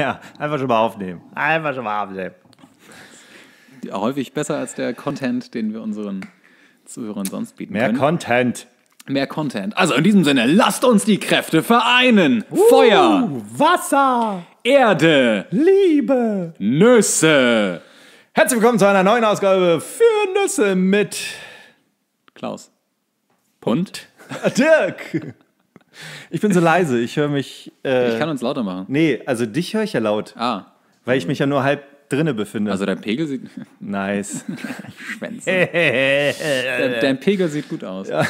Ja, einfach schon mal aufnehmen. Einfach schon mal aufnehmen. Häufig besser als der Content, den wir unseren Zuhörern sonst bieten Mehr können. Content. Mehr Content. Also in diesem Sinne, lasst uns die Kräfte vereinen. Uh, Feuer. Wasser. Erde. Liebe. Nüsse. Herzlich willkommen zu einer neuen Ausgabe für Nüsse mit Klaus. Punt. Dirk. Ich bin so leise, ich höre mich. Äh, ich kann uns lauter machen. Nee, also dich höre ich ja laut. Ah. Weil ich mich ja nur halb drinne befinde. Also dein Pegel sieht. Nice. Schwänze. dein, dein Pegel sieht gut aus. Ja.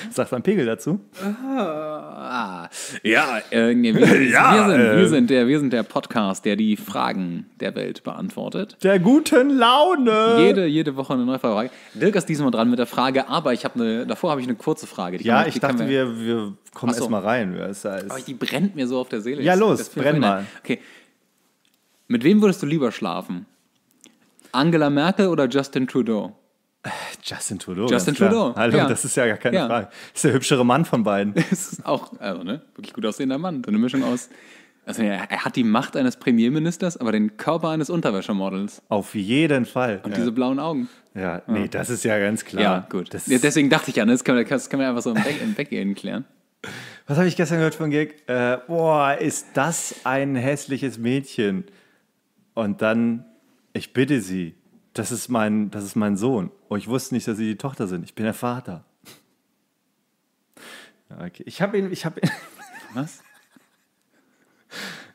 Sagst du einen Pegel dazu? Ah, ja, äh, wir, ja wir, sind, äh, wir, ähm. sind der, wir sind der Podcast, der die Fragen der Welt beantwortet. Der guten Laune. Jede, jede Woche eine neue Frage. Dirk ist diesmal dran mit der Frage, aber ich habe eine, davor habe ich eine kurze Frage. Die ja, ich dachte, wir, wir, wir kommen so. erstmal rein. Das heißt. aber die brennt mir so auf der Seele. Ja, los, brenn mal. Okay. Mit wem würdest du lieber schlafen? Angela Merkel oder Justin Trudeau? Justin Trudeau. Justin Trudeau. Hallo, ja. das ist ja gar keine ja. Frage. Ist der hübschere Mann von beiden. Das ist auch, also, ne, wirklich gut aussehender Mann. So eine Mischung aus. Also, er, er hat die Macht eines Premierministers, aber den Körper eines Unterwäschemodels. Auf jeden Fall. Und ja. diese blauen Augen. Ja, nee, das ist ja ganz klar. Ja, gut. deswegen dachte ich ja, ne, das kann man, das kann man einfach so im, Back, im Backend klären. Was habe ich gestern gehört von Gig? Äh, boah, ist das ein hässliches Mädchen. Und dann, ich bitte Sie, das ist mein, das ist mein Sohn. Oh, ich wusste nicht, dass sie die Tochter sind. Ich bin der Vater. Ja, okay. Ich habe ihn, ich habe Was?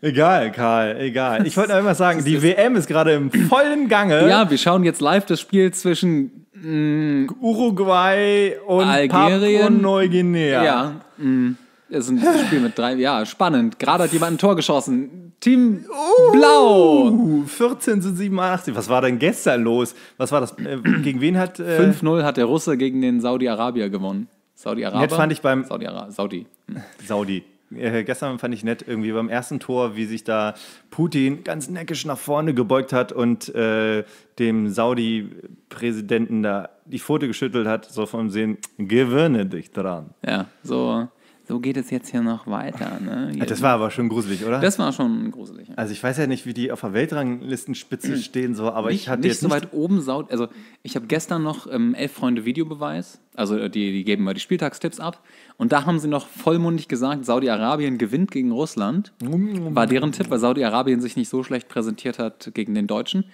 Egal, Karl, egal. Ich wollte nur immer sagen, die WM ist gerade im vollen Gange. Ja, wir schauen jetzt live das Spiel zwischen mm, Uruguay und Algerien. Papua Neuguinea. Ja. Mm. Es ist ein Spiel mit drei. Ja, spannend. Gerade hat jemand ein Tor geschossen. Team uh, Blau. 14 zu 87. Was war denn gestern los? Was war das? Äh, gegen wen hat. Äh, 5-0 hat der Russe gegen den Saudi-Arabier gewonnen. Saudi-Arabier. Nett fand ich beim. saudi Saudi. Hm. Saudi. Äh, gestern fand ich nett irgendwie beim ersten Tor, wie sich da Putin ganz neckisch nach vorne gebeugt hat und äh, dem Saudi-Präsidenten da die Pfote geschüttelt hat, so vom Sehen, gewöhne dich dran. Ja, so so geht es jetzt hier noch weiter. Ne? Ah, das war aber schon gruselig, oder? Das war schon gruselig. Ja. Also ich weiß ja nicht, wie die auf der Weltranglistenspitze hm. stehen, so, aber nicht, ich hatte nicht jetzt so weit oben saut. Also ich habe gestern noch ähm, elf Freunde Videobeweis. Also äh, die, die geben mal die Spieltagstipps ab. Und da haben sie noch vollmundig gesagt, Saudi-Arabien gewinnt gegen Russland. Mm, mm, mm. War deren Tipp, weil Saudi-Arabien sich nicht so schlecht präsentiert hat gegen den Deutschen.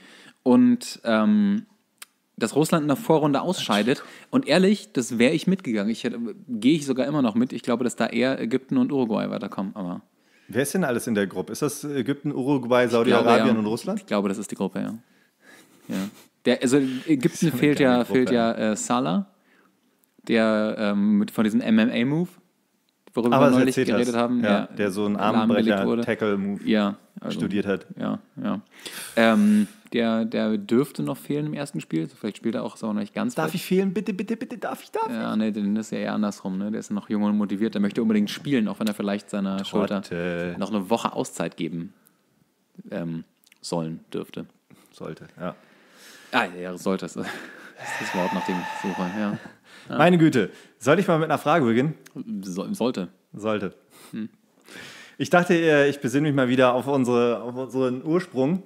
Und ähm, dass Russland in der Vorrunde ausscheidet. Und ehrlich, das wäre ich mitgegangen. Ich gehe ich sogar immer noch mit. Ich glaube, dass da eher Ägypten und Uruguay weiterkommen. Aber Wer ist denn alles in der Gruppe? Ist das Ägypten, Uruguay, Saudi-Arabien ja. und Russland? Ich glaube, das ist die Gruppe, ja. ja. Der, also Ägypten fehlt ja, Gruppe, fehlt ja, äh, Salah, der ähm, mit, von diesem MMA-Move, worüber Aber wir neulich geredet das. haben. Ja, der so einen Armbrecher-Tackle-Move ja, also, studiert hat. Ja, ja. Ähm, der, der dürfte noch fehlen im ersten Spiel. vielleicht spielt er auch, ist noch nicht ganz. Darf fit. ich fehlen? Bitte, bitte, bitte, darf ich, darf ich? Ja, nee, denn das ist ja eher andersrum. Ne? Der ist noch jung und motiviert. Der möchte unbedingt spielen, auch wenn er vielleicht seiner Trotte. Schulter noch eine Woche Auszeit geben ähm, sollen dürfte. Sollte, ja. Ah, ja, sollte. Das ist das Wort, nach dem ich suche, ja. ja. Meine Güte, soll ich mal mit einer Frage beginnen? So, sollte. Sollte. Hm. Ich dachte, äh, ich besinne mich mal wieder auf, unsere, auf unseren Ursprung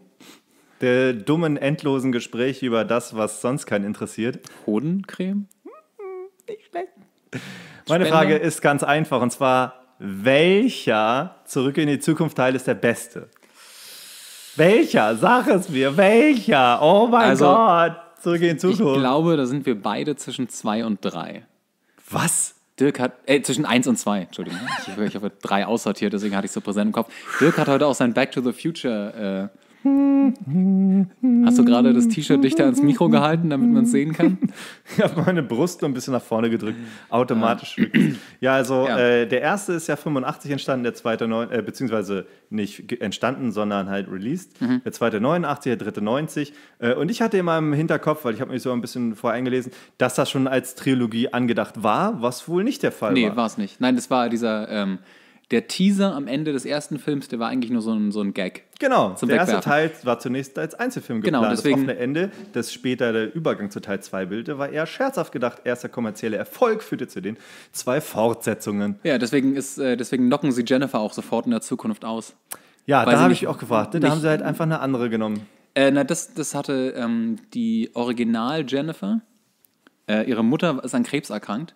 der äh, dummen, endlosen Gespräche über das, was sonst keinen interessiert. Hodencreme? Nicht schlecht. Meine Spende. Frage ist ganz einfach und zwar: Welcher Zurück in die Zukunft Teil ist der beste? Welcher? Sag es mir. Welcher? Oh mein also, Gott. Zurück in die Zukunft. Ich glaube, da sind wir beide zwischen zwei und drei. Was? Dirk hat, äh, zwischen 1 und 2, Entschuldigung. Ich, ich habe drei aussortiert, deswegen hatte ich so präsent im Kopf. Dirk hat heute auch sein Back to the Future äh, Hast du gerade das T-Shirt dichter ans Mikro gehalten, damit man es sehen kann? Ich habe meine Brust nur ein bisschen nach vorne gedrückt, automatisch. Ja, also ja. Äh, der erste ist ja 85 entstanden, der zweite, neun, äh, beziehungsweise nicht entstanden, sondern halt released. Mhm. Der zweite 89, der dritte 90. Äh, und ich hatte in meinem Hinterkopf, weil ich habe mich so ein bisschen vorher voreingelesen, dass das schon als Trilogie angedacht war, was wohl nicht der Fall nee, war. Nee, war es nicht. Nein, das war dieser... Ähm, der Teaser am Ende des ersten Films, der war eigentlich nur so ein, so ein Gag. Genau, der erste Teil war zunächst als Einzelfilm genau, geplant. Deswegen, das offene Ende, das später der Übergang zu Teil 2 bildete, war eher scherzhaft gedacht. Erster kommerzielle Erfolg führte zu den zwei Fortsetzungen. Ja, deswegen, ist, äh, deswegen locken sie Jennifer auch sofort in der Zukunft aus. Ja, da habe ich auch gefragt. Ne? Da haben sie halt einfach eine andere genommen. Äh, na, das, das hatte ähm, die Original Jennifer. Äh, ihre Mutter ist an Krebs erkrankt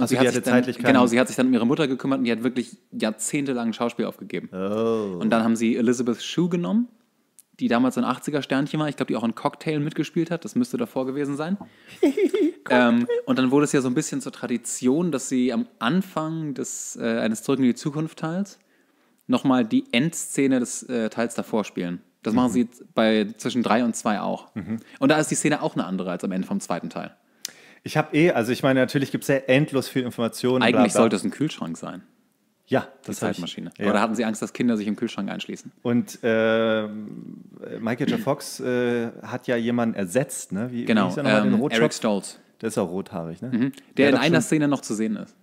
also sie, sie hatte zeitlich dann, Genau, sie hat sich dann um ihre Mutter gekümmert und die hat wirklich jahrzehntelang Schauspiel aufgegeben. Oh. Und dann haben sie Elizabeth Shue genommen, die damals ein 80er-Sternchen war. Ich glaube, die auch in Cocktail mitgespielt hat. Das müsste davor gewesen sein. ähm, und dann wurde es ja so ein bisschen zur Tradition, dass sie am Anfang des, äh, eines Zurück in die Zukunft-Teils nochmal die Endszene des äh, Teils davor spielen. Das mhm. machen sie bei zwischen drei und zwei auch. Mhm. Und da ist die Szene auch eine andere als am Ende vom zweiten Teil. Ich habe eh, also ich meine, natürlich gibt es ja endlos viel Informationen. Eigentlich sollte es ein Kühlschrank sein. Ja, das die Zeitmaschine. Ich, ja. Oder hatten Sie Angst, dass Kinder sich im Kühlschrank einschließen? Und äh, Michael J. Fox äh, hat ja jemanden ersetzt, ne? Wie, genau. Wie ähm, Eric Stoltz. Der ist auch rothaarig, ne? Mhm. Der, der in einer Szene noch zu sehen ist.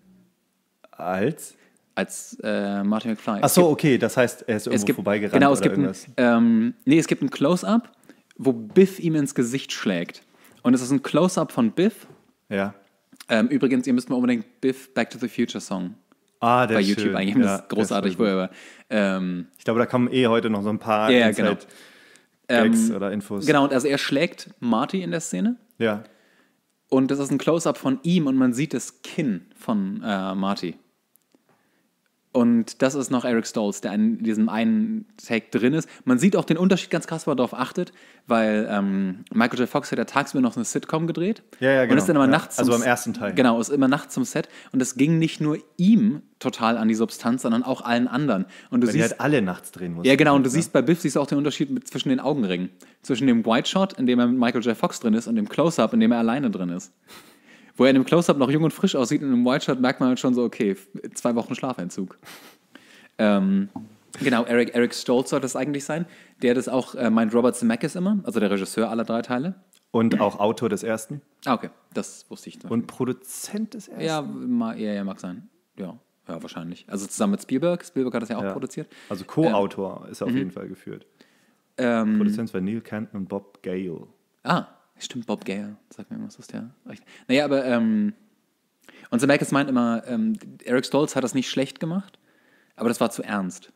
Als? Als äh, Martin McFly. Ach so, gibt, okay, das heißt, er ist irgendwo gibt, vorbeigerannt genau, es oder gibt irgendwas. Ein, ähm, nee, es gibt ein Close-Up, wo Biff ihm ins Gesicht schlägt. Und es ist ein Close-Up von Biff ja. Ähm, übrigens, ihr müsst mal unbedingt Biff Back to the Future Song ah, bei YouTube eingeben. Ja, das ist großartig. Ist ähm, ich glaube, da kommen eh heute noch so ein paar ja, genau. Ähm, Gags ähm, oder Infos. Genau, und also er schlägt Marty in der Szene. Ja. Und das ist ein Close-up von ihm und man sieht das Kinn von äh, Marty. Und das ist noch Eric Stolz, der in diesem einen Take drin ist. Man sieht auch den Unterschied ganz krass, wenn man darauf achtet, weil ähm, Michael J. Fox hat ja tagsüber noch so eine Sitcom gedreht. Ja, ja, genau. Und ist dann genau. immer ja. nachts. also am ersten Teil. Genau, ist immer nachts zum Set. Und das ging nicht nur ihm total an die Substanz, sondern auch allen anderen. Und du weil siehst. halt alle nachts drehen mussten. Ja, genau. Und du ja. siehst bei Biff siehst du auch den Unterschied mit, zwischen den Augenringen. Zwischen dem White Shot, in dem er mit Michael J. Fox drin ist, und dem Close-Up, in dem er alleine drin ist wo er in einem Close-Up noch jung und frisch aussieht in einem White Shirt merkt man halt schon so, okay, zwei Wochen Schlafentzug. Ähm, genau, Eric, Eric Stoltz soll das eigentlich sein, der das auch äh, meint Robert Zemeckis immer, also der Regisseur aller drei Teile. Und auch Autor des ersten. Ah, okay, das wusste ich. Nicht. Und Produzent des ersten? Ja, ma, ja, ja, mag sein. Ja, ja, wahrscheinlich. Also zusammen mit Spielberg. Spielberg hat das ja auch ja. produziert. Also Co-Autor ähm, ist er auf mhm. jeden Fall geführt. Ähm, Produzent war Neil Canton und Bob Gale. Ah, Stimmt, Bob Gale. sagt mir irgendwas, was der. Naja, aber. Ähm, und Zemeckis meint immer, ähm, Eric Stolz hat das nicht schlecht gemacht, aber das war zu ernst.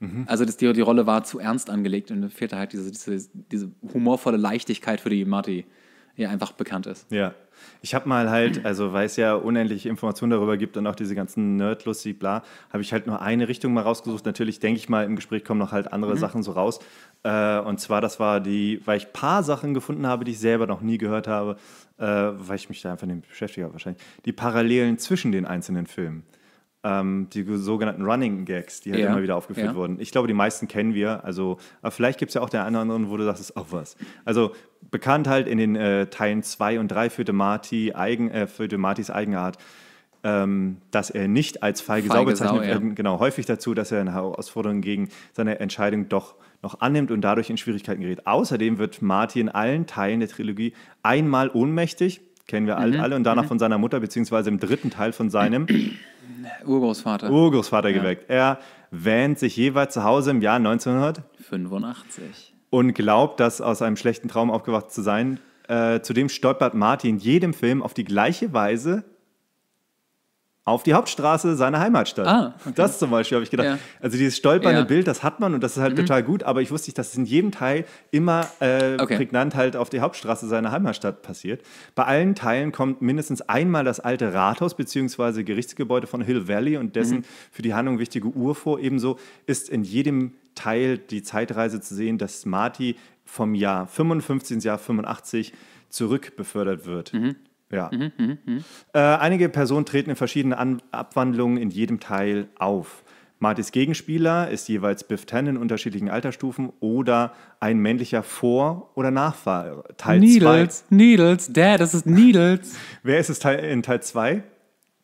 Mhm. Also das, die, die Rolle war zu ernst angelegt und da fehlte halt diese, diese, diese humorvolle Leichtigkeit für die Marty ja einfach bekannt ist. Ja. Ich habe mal halt, also weil es ja unendlich Informationen darüber gibt und auch diese ganzen Nerdlustig, bla, habe ich halt nur eine Richtung mal rausgesucht. Natürlich denke ich mal, im Gespräch kommen noch halt andere mhm. Sachen so raus. Äh, und zwar, das war die, weil ich ein paar Sachen gefunden habe, die ich selber noch nie gehört habe, äh, weil ich mich da einfach nicht beschäftige wahrscheinlich. Die Parallelen zwischen den einzelnen Filmen ähm, die sogenannten Running Gags, die halt ja. immer wieder aufgeführt ja. wurden. Ich glaube, die meisten kennen wir. Also, aber äh, vielleicht gibt es ja auch den einen oder anderen, wo du sagst, ist auch was. Also bekannt halt in den äh, Teilen 2 und 3 führte, Marty Eigen, äh, führte Martys Eigenart. Ähm, dass er nicht als feige, feige Sau bezeichnet wird, ja. genau, häufig dazu, dass er eine Herausforderung gegen seine Entscheidung doch noch annimmt und dadurch in Schwierigkeiten gerät. Außerdem wird Marty in allen Teilen der Trilogie einmal ohnmächtig, kennen wir mhm. alle, und danach mhm. von seiner Mutter, beziehungsweise im dritten Teil von seinem Urgroßvater. Urgroßvater ja. geweckt. Er wähnt sich jeweils zu Hause im Jahr 1985 und glaubt, dass aus einem schlechten Traum aufgewacht zu sein. Äh, zudem stolpert Martin jedem Film auf die gleiche Weise auf die Hauptstraße seiner Heimatstadt. Ah, okay. Das zum Beispiel habe ich gedacht. Ja. Also dieses stolpernde ja. Bild, das hat man und das ist halt mhm. total gut, aber ich wusste nicht, dass es in jedem Teil immer äh, okay. prägnant halt auf die Hauptstraße seiner Heimatstadt passiert. Bei allen Teilen kommt mindestens einmal das alte Rathaus bzw. Gerichtsgebäude von Hill Valley und dessen mhm. für die Handlung wichtige Uhr vor. Ebenso ist in jedem Teil die Zeitreise zu sehen, dass Marty vom Jahr 55 ins Jahr 85 zurückbefördert wird. Mhm. Ja. Mhm, mh, mh. Äh, einige Personen treten in verschiedenen An Abwandlungen in jedem Teil auf. Martys Gegenspieler ist jeweils Biff Tannen in unterschiedlichen Altersstufen oder ein männlicher Vor- oder Nachfahre. Teil 2. Needles, zwei. Needles, Dad, das ist Needles. Wer ist es in Teil 2?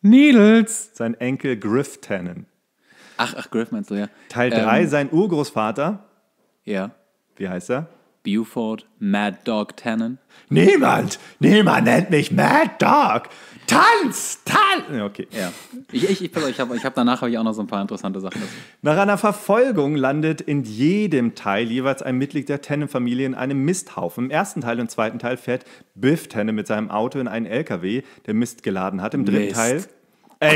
Needles. Sein Enkel Griff Tannen. Ach, ach, Griff meinst du, ja. Teil 3, ähm, sein Urgroßvater. Ja. Wie heißt er? Buford, Mad Dog Tannen? Niemand, niemand nennt mich Mad Dog. Tanz, tanz. Okay. Ja. Ich, ich, ich, ich habe ich hab, danach habe ich auch noch so ein paar interessante Sachen. Dazu. Nach einer Verfolgung landet in jedem Teil jeweils ein Mitglied der Tannen-Familie in einem Misthaufen. Im ersten Teil und zweiten Teil fährt Biff Tannen mit seinem Auto in einen LKW, der Mist geladen hat. Im dritten Mist. Teil.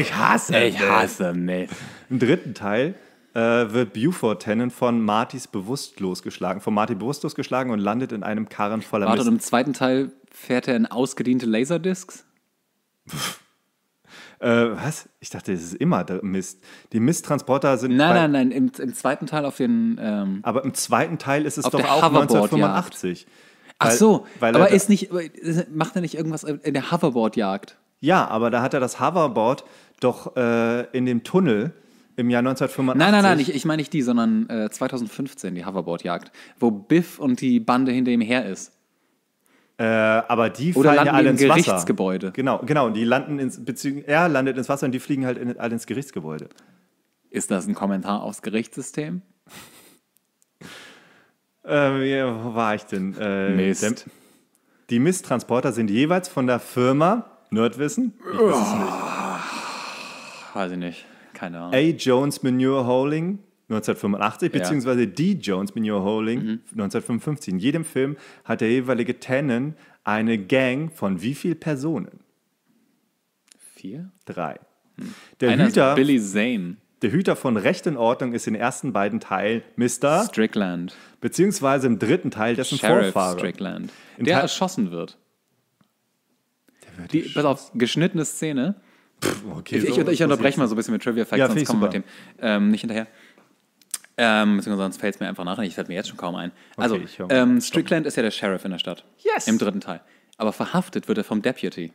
Ich hasse. Ich hasse Mist. Im dritten Teil äh, wird Buford Tennant von Martys bewusstlos geschlagen, von Marty bewusstlos geschlagen und landet in einem Karren voller Warte, Mist. und im zweiten Teil fährt er in ausgediente Laserdiscs? äh, was? Ich dachte, es ist immer Mist. Die Misttransporter sind. Nein, nein, nein, im, im zweiten Teil auf den. Ähm, aber im zweiten Teil ist es doch auch 1985. Ach so, weil, weil aber ist nicht, macht er nicht irgendwas in der Hoverboard-Jagd? Ja, aber da hat er das Hoverboard doch äh, in dem Tunnel im Jahr 1985. Nein, nein, nein, ich, ich meine nicht die, sondern äh, 2015, die Hoverboard-Jagd, wo Biff und die Bande hinter ihm her ist. Äh, aber die Oder fallen ja alle ins Gerichtsgebäude. Wasser. Genau, genau. Und die landen ins, beziehungsweise er landet ins Wasser und die fliegen halt in, alle ins Gerichtsgebäude. Ist das ein Kommentar aufs Gerichtssystem? ähm, ja, wo war ich denn? Äh, Mist. Dem, die Misttransporter sind jeweils von der Firma Nerdwissen? Ich weiß es nicht. Weiß ich nicht. Keine Ahnung. A. Jones Manure Holding 1985, beziehungsweise D. Jones Manure Holding mhm. 1955. In jedem Film hat der jeweilige Tannen eine Gang von wie vielen Personen? Vier? Drei. Hm. Der Einer Hüter. Ist Billy Zane. Der Hüter von Recht und Ordnung ist in den ersten beiden Teilen Mr. Strickland. Beziehungsweise im dritten Teil dessen Sheriff Vorfahre. Strickland. der Teil erschossen wird. Der wird die, erschossen. Pass auf, geschnittene Szene. Pff, okay, ich, so, ich, ich, ich unterbreche mal so ein bisschen mit Trivia Facts, ja, sonst kommen wir dem ähm, nicht hinterher. Ähm, beziehungsweise sonst fällt es mir einfach nach und ich fällt mir jetzt schon kaum ein. Also, ähm, Strickland ist ja der Sheriff in der Stadt. Yes! Im dritten Teil. Aber verhaftet wird er vom Deputy.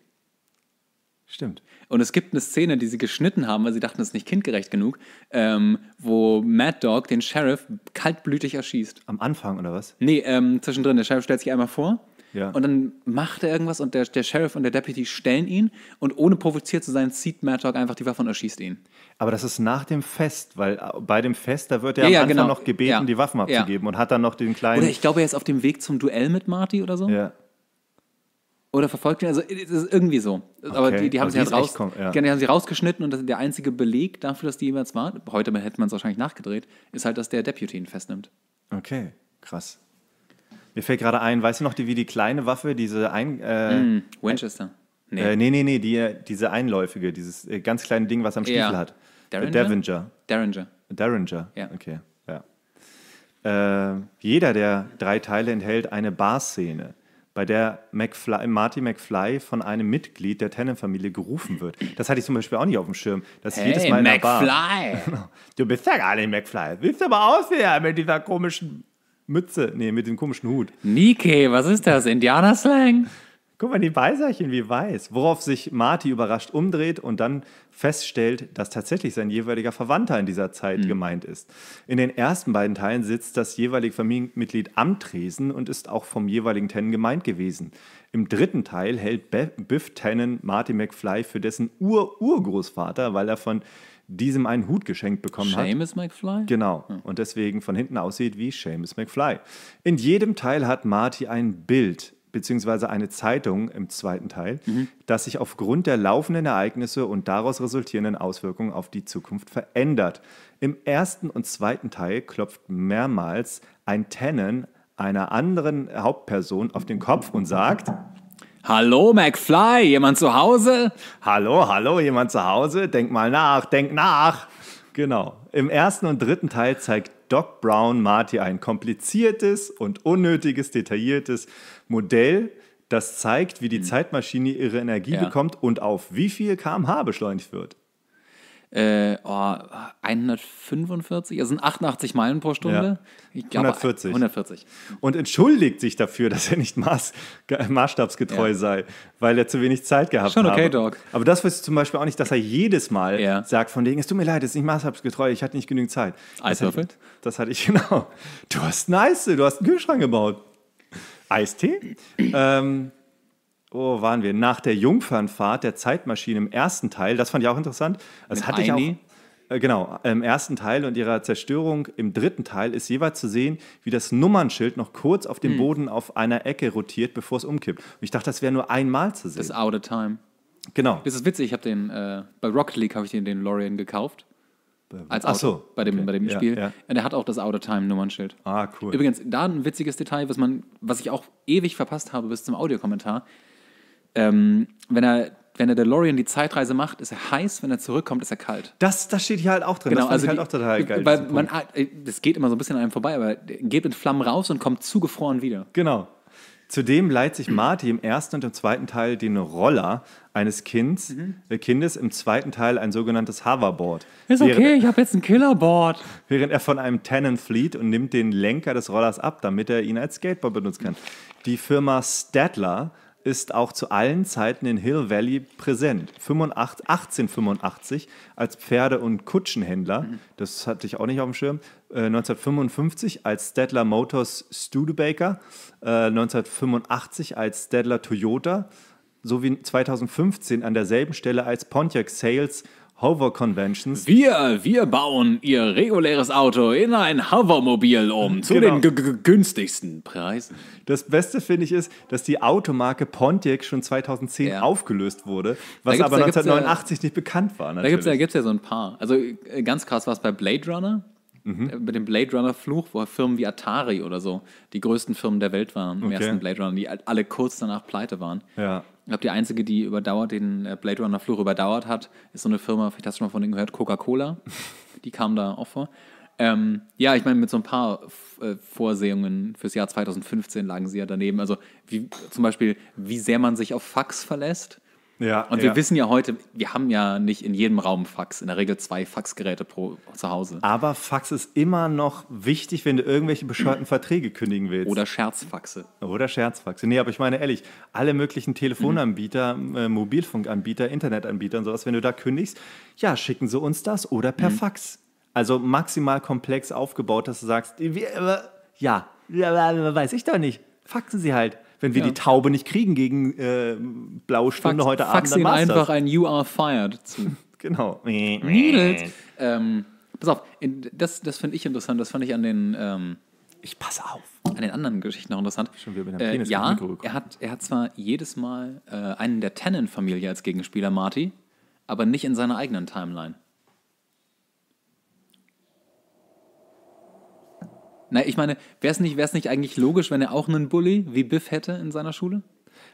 Stimmt. Und es gibt eine Szene, die sie geschnitten haben, weil sie dachten, das ist nicht kindgerecht genug, ähm, wo Mad Dog den Sheriff kaltblütig erschießt. Am Anfang oder was? Nee, ähm, zwischendrin. Der Sheriff stellt sich einmal vor ja. Und dann macht er irgendwas und der, der, Sheriff und der Deputy stellen ihn und ohne provoziert zu sein, zieht Mad einfach die Waffe und erschießt ihn. Aber das ist nach dem Fest, weil äh, bei dem Fest, da wird er ja, am ja, genau. noch gebeten, ja. die Waffen abzugeben und hat dann noch den kleinen. Oder ich glaube, er ist auf dem Weg zum Duell mit Marty oder so. Ja. Oder verfolgt ihn, also es äh, ist irgendwie so. Okay. Aber die, die haben also sie halt raus, ja. die haben sie rausgeschnitten und das, der einzige Beleg dafür, dass die jemals war, heute hätte man es wahrscheinlich nachgedreht, ist halt, dass der Deputy ihn festnimmt. Okay, krass. Mir fällt gerade ein, weißt du noch, die, wie die kleine Waffe, diese ein, äh, mm, Winchester. Nee. Äh, nee, nee, nee, die, diese einläufige, dieses äh, ganz kleine Ding, was am Stiefel ja. hat. Äh, Derringer? Derringer. Derringer. Derringer. Ja. Okay. Ja. Äh, jeder der drei Teile enthält eine Barszene, bei der McFly, Marty McFly von einem Mitglied der Tennant-Familie gerufen wird. Das hatte ich zum Beispiel auch nicht auf dem Schirm. Das hey, jedes Mal McFly. Bar. du bist ja gar nicht McFly. Siehst aber aus wie er mit dieser komischen Mütze, nee, mit dem komischen Hut. Nike, was ist das? Indianerslang? Guck mal, die Beiserchen, wie weiß. Worauf sich Marty überrascht umdreht und dann feststellt, dass tatsächlich sein jeweiliger Verwandter in dieser Zeit mhm. gemeint ist. In den ersten beiden Teilen sitzt das jeweilige Familienmitglied am Tresen und ist auch vom jeweiligen Tennen gemeint gewesen. Im dritten Teil hält Biff Tennen Marty McFly für dessen Ur-Urgroßvater, weil er von diesem einen Hut geschenkt bekommen Seamus hat. Seamus McFly? Genau. Hm. Und deswegen von hinten aussieht wie Seamus McFly. In jedem Teil hat Marty ein Bild beziehungsweise eine Zeitung im zweiten Teil, mhm. das sich aufgrund der laufenden Ereignisse und daraus resultierenden Auswirkungen auf die Zukunft verändert. Im ersten und zweiten Teil klopft mehrmals ein Tennen einer anderen Hauptperson auf den Kopf und sagt, Hallo McFly, jemand zu Hause? Hallo, hallo, jemand zu Hause? Denk mal nach, denk nach. Genau. Im ersten und dritten Teil zeigt Doc Brown Marty ein kompliziertes und unnötiges, detailliertes Modell, das zeigt, wie die hm. Zeitmaschine ihre Energie ja. bekommt und auf wie viel kmh beschleunigt wird äh, oh, 145, also sind 88 Meilen pro Stunde. Ja. Glaube, 140. 140. Und entschuldigt sich dafür, dass er nicht maß, maßstabsgetreu ja. sei, weil er zu wenig Zeit gehabt hat. Schon okay, habe. Dog. Aber das weiß zum Beispiel auch nicht, dass er jedes Mal ja. sagt von wegen, es tut mir leid, es ist nicht maßstabsgetreu, ich hatte nicht genügend Zeit. Das hatte, ich, das hatte ich, genau. Du hast nice, du hast einen Kühlschrank gebaut. Eistee. ähm, wo oh, waren wir? Nach der Jungfernfahrt der Zeitmaschine im ersten Teil. Das fand ich auch interessant. Das Mit hatte Heini. ich auch. Äh, genau, im ersten Teil und ihrer Zerstörung im dritten Teil ist jeweils zu sehen, wie das Nummernschild noch kurz auf dem hm. Boden auf einer Ecke rotiert, bevor es umkippt. Und ich dachte, das wäre nur einmal zu sehen. Das ist Out of Time. Genau. Das ist witzig, ich habe den, äh, bei Rocket League habe ich den, den Lorien gekauft. Als Ach so. Bei dem, okay. bei dem Spiel. Ja, ja. Und er hat auch das Out of Time Nummernschild. Ah, cool. Übrigens, da ein witziges Detail, was, man, was ich auch ewig verpasst habe bis zum Audiokommentar ähm, wenn er wenn der DeLorean die Zeitreise macht, ist er heiß, wenn er zurückkommt, ist er kalt. Das, das steht hier halt auch drin. Genau, das also ich halt die, auch total geil. Weil man, äh, das geht immer so ein bisschen an einem vorbei, aber geht mit Flammen raus und kommt zugefroren wieder. Genau. Zudem leiht sich Marty im ersten und im zweiten Teil den Roller eines Kinds, mhm. Äh, Kindes, im zweiten Teil ein sogenanntes Hoverboard. Ist okay, während, ich habe jetzt ein Killerboard. Während er von einem Tennant flieht und nimmt den Lenker des Rollers ab, damit er ihn als Skateboard benutzen kann. Die Firma Stadler ist auch zu allen Zeiten in Hill Valley präsent. 1885 als Pferde- und Kutschenhändler, mhm. das hatte ich auch nicht auf dem Schirm. Äh, 1955 als Stedler Motors Studebaker, äh, 1985 als Stedler Toyota sowie 2015 an derselben Stelle als Pontiac Sales Hover Conventions. Wir, wir bauen Ihr reguläres Auto in ein Hovermobil um, zu genau. den günstigsten Preisen. Das Beste finde ich ist, dass die Automarke Pontiac schon 2010 ja. aufgelöst wurde, was aber 1989 ja, äh, nicht bekannt war. Natürlich. Da gibt es ja, gibt's ja so ein paar. Also äh, ganz krass war es bei Blade Runner. Mhm. Äh, mit dem Blade Runner Fluch, wo Firmen wie Atari oder so die größten Firmen der Welt waren im okay. ersten Blade Runner, die alle kurz danach pleite waren. Ja. Ich glaube, die einzige, die überdauert, den äh, Blade Runner Flur überdauert hat, ist so eine Firma, vielleicht hast du schon mal von denen gehört, Coca-Cola. Die kam da auch vor. Ähm, ja, ich meine, mit so ein paar äh, Vorsehungen fürs Jahr 2015 lagen sie ja daneben. Also wie, zum Beispiel, wie sehr man sich auf Fax verlässt. Ja, und ja. wir wissen ja heute, wir haben ja nicht in jedem Raum Fax, in der Regel zwei Faxgeräte pro zu Hause. Aber Fax ist immer noch wichtig, wenn du irgendwelche bescheuerten Verträge kündigen willst. Oder Scherzfaxe. Oder Scherzfaxe. Nee, aber ich meine ehrlich, alle möglichen Telefonanbieter, mhm. Äh, Mobilfunkanbieter, Internetanbieter und sowas, wenn du da kündigst, ja, schicken sie uns das oder per mhm. Fax. Also maximal komplex aufgebaut, dass du sagst, äh, ja, weiß ich doch nicht. Faxen sie halt wenn wir ja. die Taube nicht kriegen gegen äh, blaue Stunde fax, heute fax Abend. Fax einfach ein You are fired zu. genau. Needles. ähm, pass auf, das, das finde ich interessant, das fand ich an den... Ähm, ich passe auf. An den anderen Geschichten noch interessant. Schon wieder mit einem äh, Penis äh, ja, er hat, er hat zwar jedes Mal äh, einen der Tennant-Familie als Gegenspieler, Marty, aber nicht in seiner eigenen Timeline. Na, ich meine, wäre es nicht, nicht eigentlich logisch, wenn er auch einen Bully wie Biff hätte in seiner Schule?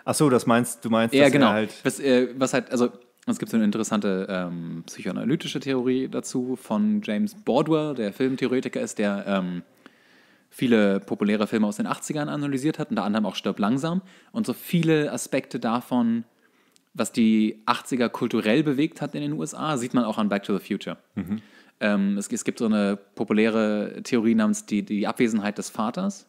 Ach so, das meinst du meinst ja genau. Halt was, äh, was halt also es gibt so eine interessante ähm, psychoanalytische Theorie dazu von James Bordwell, der Filmtheoretiker ist, der ähm, viele populäre Filme aus den 80ern analysiert hat, unter anderem auch Stirb langsam und so viele Aspekte davon, was die 80er kulturell bewegt hat in den USA, sieht man auch an Back to the Future. Mhm. Ähm, es, es, gibt so eine populäre Theorie namens die, die Abwesenheit des Vaters.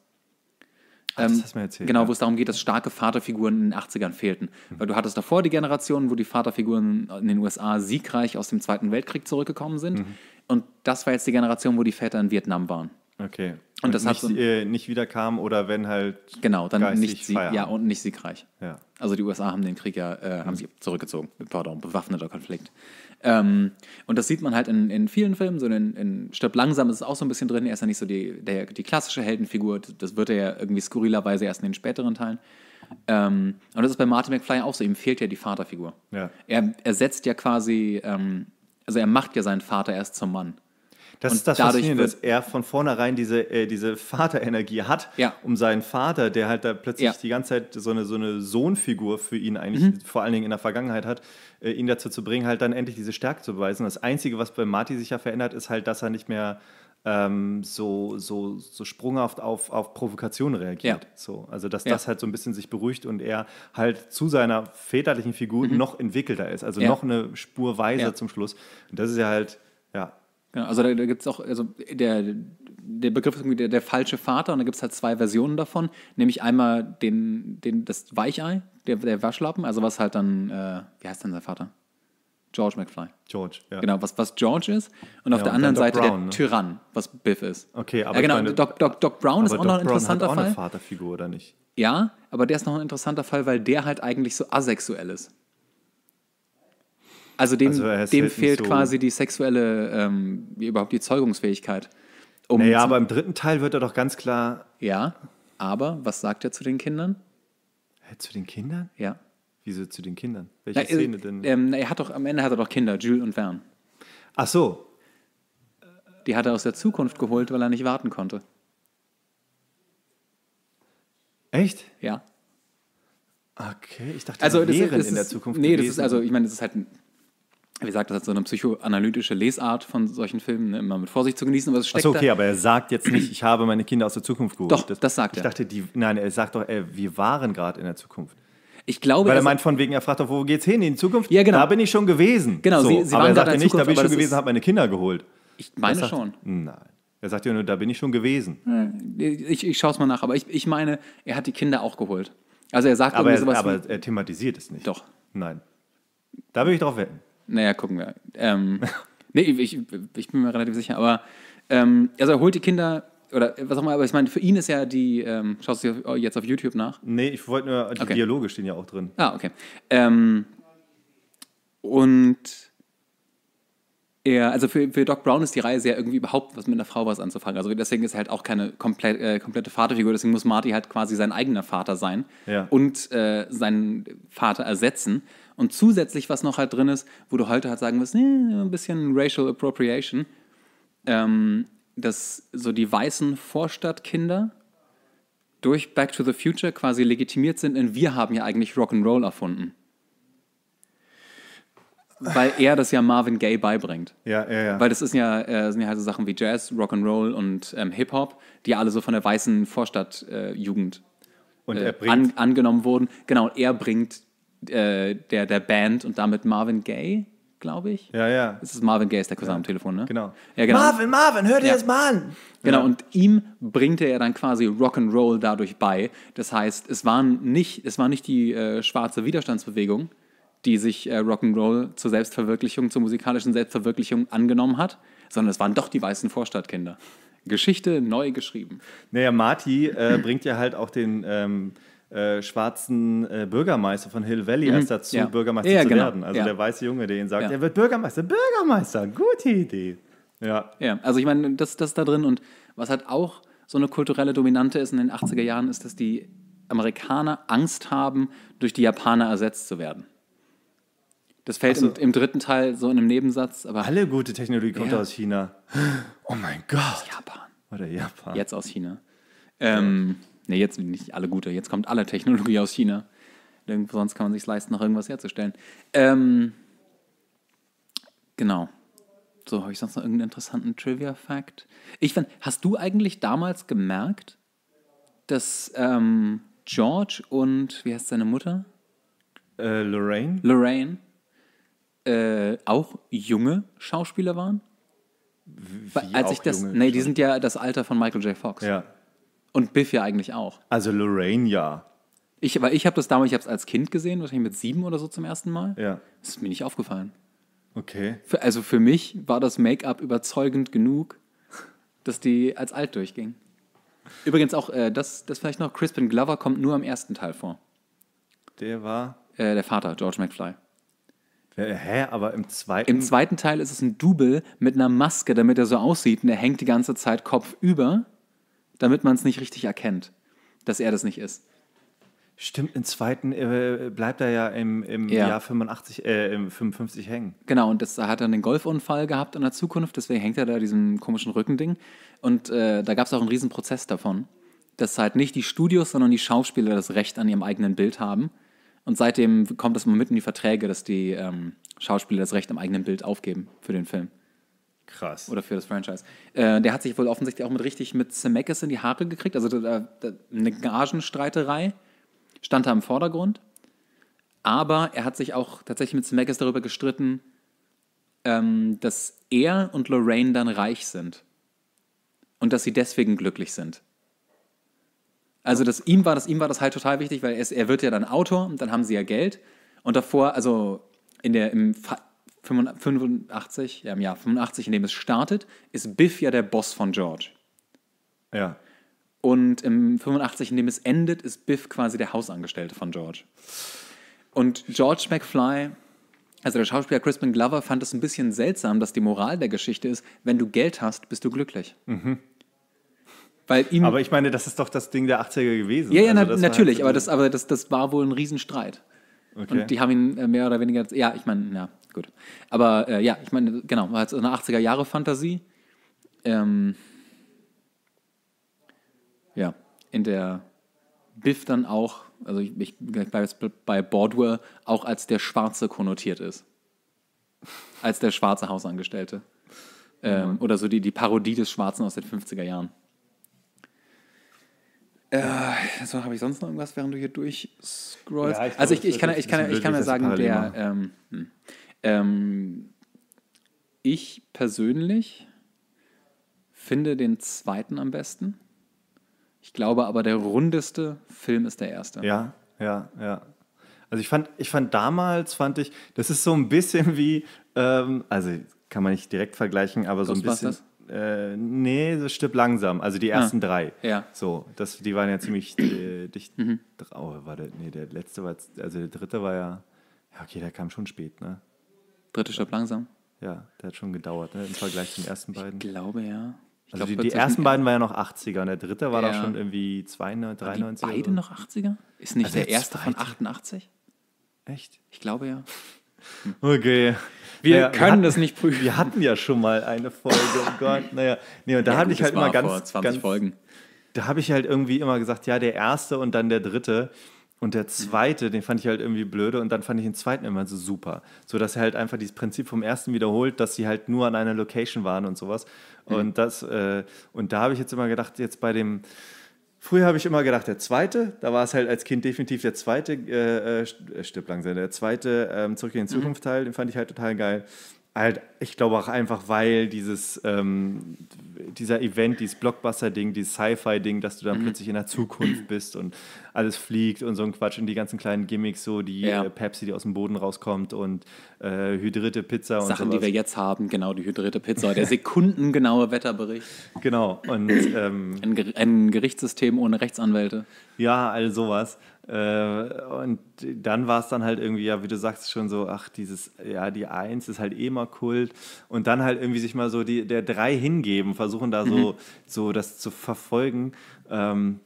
Ach, das ähm, hast du mir erzählt, genau, wo es darum geht, dass starke Vaterfiguren in den 80ern fehlten. Mhm. Weil du hattest davor die Generation, wo die Vaterfiguren in den USA siegreich aus dem Zweiten Weltkrieg zurückgekommen sind. Mhm. Und das war jetzt die Generation, wo die Väter in Vietnam waren. Okay. Und, und das nicht, hat so äh, nicht wiederkam oder wenn halt genau dann nicht sie, ja und nicht siegreich. Ja. Also die USA haben den Krieg ja äh, haben mhm. sich zurückgezogen. Pardon, bewaffneter Konflikt. Ähm, und das sieht man halt in, in vielen Filmen. So in, in Stirb langsam ist es auch so ein bisschen drin. Er ist ja nicht so die, der, die klassische Heldenfigur. Das wird er ja irgendwie skurrilerweise erst in den späteren Teilen. Ähm, und das ist bei Martin McFly auch so. Ihm fehlt ja die Vaterfigur. Ja. Er ersetzt ja quasi, ähm, also er macht ja seinen Vater erst zum Mann. Das ist das Faszinierende, dass er von vornherein diese, äh, diese Vaterenergie hat, ja. um seinen Vater, der halt da plötzlich ja. die ganze Zeit so eine, so eine Sohnfigur für ihn eigentlich, mhm. vor allen Dingen in der Vergangenheit hat, äh, ihn dazu zu bringen, halt dann endlich diese Stärke zu beweisen. Das Einzige, was bei Marty sich ja verändert, ist halt, dass er nicht mehr ähm, so, so, so sprunghaft auf, auf Provokation reagiert. Ja. So, also dass das halt so ein bisschen sich beruhigt und er halt zu seiner väterlichen Figur mhm. noch entwickelter ist, also noch eine Spur weiser zum Schluss. Und das ist ja halt, ja, Genau, also da, da gibt es auch, also der, der Begriff ist irgendwie der, der falsche Vater und da gibt es halt zwei Versionen davon, nämlich einmal den, den, das Weichei, der, der Waschlappen, also was halt dann, äh, wie heißt denn sein Vater? George McFly. George, ja. Genau, was, was George ist und auf ja, der und anderen Seite Brown, der ne? Tyrann, was Biff ist. Okay, aber. Ja, äh, genau, meine, Doc, Doc, Doc Brown ist auch Doc noch ein interessanter Brown interessanter hat auch Fall. eine Vaterfigur, oder nicht? Ja, aber der ist noch ein interessanter Fall, weil der halt eigentlich so asexuell ist. Also dem, also dem halt fehlt so quasi die sexuelle, ähm, überhaupt die Zeugungsfähigkeit. Um naja, aber im dritten Teil wird er doch ganz klar. Ja, aber was sagt er zu den Kindern? Hä, zu den Kindern? Ja. Wieso zu den Kindern? Welche Na, äh, Szene denn? Ähm, er hat doch, am Ende hat er doch Kinder, Jules und Vern. Ach so. Die hat er aus der Zukunft geholt, weil er nicht warten konnte. Echt? Ja. Okay, ich dachte, also, das wären in der Zukunft. Nee, gewesen. das ist also, ich meine, das ist halt wie gesagt, das hat so eine psychoanalytische Lesart von solchen Filmen, ne, immer mit Vorsicht zu genießen. Was steckt Achso, okay, da? aber er sagt jetzt nicht, ich habe meine Kinder aus der Zukunft geholt. Doch, das, das sagt ich er. Ich dachte, die, nein, er sagt doch, ey, äh, wir waren gerade in der Zukunft. Ich glaube, Weil er, meint von wegen, er fragt doch, wo geht's hin in Zukunft? Ja, genau. Da bin ich schon gewesen. Genau, so, sie, sie aber waren er sagt ja nicht, Zukunft, da bin ich schon gewesen, habe meine Kinder geholt. Ich meine sagt, schon. Nein. Er sagt ja nur, da bin ich schon gewesen. Äh, ich, ich schaue es mal nach, aber ich, ich meine, er hat die Kinder auch geholt. Also er sagt aber irgendwie er, sowas. Aber wie, er thematisiert es nicht. Doch. Nein. Da würde ich drauf wetten. Naja, gucken wir. Ähm, nee, ich, ich bin mir relativ sicher, aber ähm, also er holt die Kinder oder äh, was auch immer, aber ich meine, für ihn ist ja die, ähm, schaust du jetzt auf YouTube nach? Nee, ich wollte nur, die okay. Dialoge stehen ja auch drin. Ah, okay. Ähm, und er, also für, für Doc Brown ist die Reihe sehr irgendwie überhaupt was mit einer Frau was anzufangen. Also deswegen ist er halt auch keine komplett, äh, komplette Vaterfigur, deswegen muss Marty halt quasi sein eigener Vater sein ja. und äh, seinen Vater ersetzen. Und zusätzlich, was noch halt drin ist, wo du heute halt sagen wirst, nee, ein bisschen Racial Appropriation, ähm, dass so die weißen Vorstadtkinder durch Back to the Future quasi legitimiert sind denn wir haben ja eigentlich Rock'n'Roll erfunden. Weil er das ja Marvin Gaye beibringt. Ja, ja, ja. Weil das ist ja, äh, sind ja halt so Sachen wie Jazz, Rock'n'Roll und ähm, Hip-Hop, die alle so von der weißen Vorstadtjugend äh, äh, an, angenommen wurden. Genau, er bringt äh, der, der Band und damit Marvin Gaye, glaube ich. Ja, ja. Es ist Marvin Gaye, ist der Cousin ja. am Telefon, ne? Genau. Ja, genau. Marvin, Marvin, hör dir ja. das mal an! Genau, ja. und ihm bringt er dann quasi Rock'n'Roll dadurch bei. Das heißt, es, waren nicht, es war nicht die äh, schwarze Widerstandsbewegung, die sich äh, Rock'n'Roll zur Selbstverwirklichung, zur musikalischen Selbstverwirklichung angenommen hat, sondern es waren doch die weißen Vorstadtkinder. Geschichte neu geschrieben. Naja, Marty äh, bringt ja halt auch den ähm, äh, schwarzen äh, Bürgermeister von Hill Valley mhm. erst dazu, ja. Bürgermeister ja, zu genau. werden. Also ja. der weiße Junge, der ihn sagt, er wird Bürgermeister, Bürgermeister, gute Idee. Ja. ja, also ich meine, das, ist da drin und was halt auch so eine kulturelle Dominante ist in den 80er Jahren, ist, dass die Amerikaner Angst haben, durch die Japaner ersetzt zu werden. Das fällt also, im, im, dritten Teil so in einem Nebensatz. Aber alle gute Technologie kommt ja. aus China. Oh mein Gott. Aus Japan. Oder Japan. Jetzt aus China. Ähm, ja. Ne, jetzt nicht alle gute, jetzt kommt alle Technologie aus China. Irgendwo sonst kann man sich leisten, noch irgendwas herzustellen. Ähm, genau. So, habe ich sonst noch irgendeinen interessanten Trivia-Fact? Ich finde, hast du eigentlich damals gemerkt, dass ähm, George und, wie heißt seine Mutter? Äh, Lorraine. Lorraine äh, auch junge Schauspieler waren? Wie Als ich das, junge nee, die sind ja das Alter von Michael J. Fox. Ja, und Biff ja eigentlich auch. Also Lorraine ja. Ich, weil ich habe das damals, ich habe es als Kind gesehen, wahrscheinlich mit sieben oder so zum ersten Mal. Ja. Das ist mir nicht aufgefallen. Okay. Für, also für mich war das Make-up überzeugend genug, dass die als alt durchging. Übrigens auch, äh, das, das vielleicht noch, Crispin Glover kommt nur im ersten Teil vor. Der war? Äh, der Vater, George McFly. Äh, hä, aber im zweiten? Im zweiten Teil ist es ein Double mit einer Maske, damit er so aussieht und er hängt die ganze Zeit kopfüber damit man es nicht richtig erkennt, dass er das nicht ist. Stimmt, im zweiten äh, bleibt er ja im, im ja. Jahr 85, äh, im 55 hängen. Genau, und das hat er einen Golfunfall gehabt in der Zukunft, deswegen hängt er da diesem komischen Rückending. Und äh, da gab es auch einen riesen Prozess davon, dass halt nicht die Studios, sondern die Schauspieler das Recht an ihrem eigenen Bild haben. Und seitdem kommt das mal mit in die Verträge, dass die ähm, Schauspieler das Recht am eigenen Bild aufgeben für den Film. Krass. Oder für das Franchise. Äh, der hat sich wohl offensichtlich auch mit richtig mit Zemeckis in die Haare gekriegt. Also da, da, eine Gagenstreiterei stand da im Vordergrund. Aber er hat sich auch tatsächlich mit Zemeckis darüber gestritten, ähm, dass er und Lorraine dann reich sind. Und dass sie deswegen glücklich sind. Also das, ihm, war das, ihm war das halt total wichtig, weil er, ist, er wird ja dann Autor und dann haben sie ja Geld. Und davor, also in der, im, 85, ja, im Jahr 85, in dem es startet, ist Biff ja der Boss von George. Ja. Und im 85, in dem es endet, ist Biff quasi der Hausangestellte von George. Und George McFly, also der Schauspieler Crispin Glover, fand es ein bisschen seltsam, dass die Moral der Geschichte ist, wenn du Geld hast, bist du glücklich. Mhm. Weil ihm, aber ich meine, das ist doch das Ding der 80er gewesen. Ja, ja, also na, natürlich, halt aber, äh, das, aber das, das war wohl ein Riesenstreit. Okay. Und die haben ihn äh, mehr oder weniger, ja, ich meine, ja, gut. Aber äh, ja, ich meine, genau, war jetzt eine 80er-Jahre-Fantasie. Ähm, ja, in der Biff dann auch, also ich, ich bleibe jetzt bei Bordwell, auch als der Schwarze konnotiert ist. Als der schwarze Hausangestellte. Ähm, mhm. Oder so die, die Parodie des Schwarzen aus den 50er Jahren. Äh, so habe ich sonst noch irgendwas, während du hier durchscrollst? Ja, ich also ich, ich, kann, ich, kann, ich kann ja sagen, der. Ähm, hm, ähm, ich persönlich finde den zweiten am besten. Ich glaube aber, der rundeste Film ist der erste. Ja, ja, ja. Also ich fand, ich fand damals, fand ich, das ist so ein bisschen wie, ähm, also kann man nicht direkt vergleichen, aber so ein bisschen. Äh, nee, das stirbt langsam. Also die ah, ersten ah, drei. Ja. So, das, die waren ja ziemlich äh, dicht. Mhm. Oh, warte, nee, der letzte war, jetzt, also der dritte war ja, ja, okay, der kam schon spät, ne? Dritte stirbt langsam. Ja, der hat schon gedauert, ne? Im Vergleich zu den ersten beiden. Ich glaube, ja. Ich also glaub, die, die ersten beiden waren ja noch 80er und der dritte war ja. doch schon irgendwie 92, 93. Beide noch 80er? Ist nicht also der, der erste von 88? Echt? Ich glaube ja. Hm. Okay. Wir naja, können wir hatten, das nicht prüfen. Wir hatten ja schon mal eine Folge, oh Gott. Naja, nee, und da ja, habe ich halt immer ganz, ganz Folgen. Da habe ich halt irgendwie immer gesagt, ja, der erste und dann der dritte. Und der zweite, den fand ich halt irgendwie blöde und dann fand ich den zweiten immer so super. So dass er halt einfach dieses Prinzip vom ersten wiederholt, dass sie halt nur an einer Location waren und sowas. Mhm. Und das, äh, und da habe ich jetzt immer gedacht, jetzt bei dem, Früher habe ich immer gedacht, der zweite, da war es halt als Kind definitiv der zweite, äh, äh, äh stirbt langsam, der zweite ähm, Zurück in die mhm. Zukunft Teil, den fand ich halt total geil halt, ich glaube auch einfach, weil dieses, ähm, dieser Event, dieses Blockbuster-Ding, dieses Sci-Fi-Ding, dass du dann mhm. plötzlich in der Zukunft bist und alles fliegt und so ein Quatsch und die ganzen kleinen Gimmicks, so die ja. Äh, Pepsi, die aus dem Boden rauskommt und äh, hydrierte Pizza und Sachen, sowas. die wir jetzt haben, genau, die hydrierte Pizza, der sekundengenaue Wetterbericht. Genau. Und, ähm, ein, Ger ein Gerichtssystem ohne Rechtsanwälte. Ja, all sowas. Äh, und dann war es dann halt irgendwie, ja, wie du sagst, schon so, ach, dieses, ja, die Eins ist halt eh immer Kult. Und dann halt irgendwie sich mal so die, der Drei hingeben, versuchen da so, mhm. so das zu verfolgen. Ähm,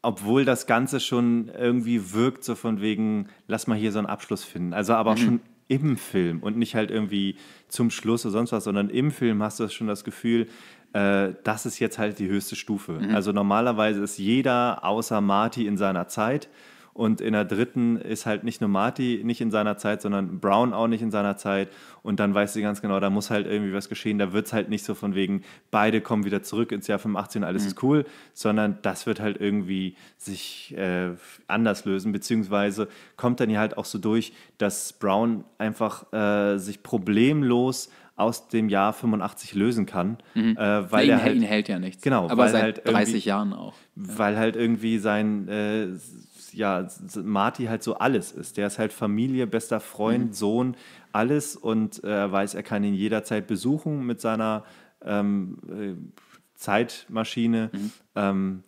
obwohl das Ganze schon irgendwie wirkt, so von wegen, lass mal hier so einen Abschluss finden. Also aber mhm. schon im Film und nicht halt irgendwie zum Schluss oder sonst was, sondern im Film hast du schon das Gefühl, äh, das ist jetzt halt die höchste Stufe. Mhm. Also normalerweise ist jeder außer Marty in seiner Zeit. Und in der dritten ist halt nicht nur Marty nicht in seiner Zeit, sondern Brown auch nicht in seiner Zeit. Und dann weiß sie ganz genau, da muss halt irgendwie was geschehen. Da wird es halt nicht so von wegen, beide kommen wieder zurück ins Jahr 85 alles mhm. ist cool, sondern das wird halt irgendwie sich äh, anders lösen. Beziehungsweise kommt dann ja halt auch so durch, dass Brown einfach äh, sich problemlos aus dem Jahr 85 lösen kann. Mhm. Äh, weil ihn, er halt, ihn hält ja nichts. Genau, aber seit halt 30 Jahren auch. Weil halt irgendwie sein, äh, ja, Marty halt so alles ist. Der ist halt Familie, bester Freund, mhm. Sohn, alles und er äh, weiß, er kann ihn jederzeit besuchen mit seiner ähm, äh, Zeitmaschine. Mhm. Ähm,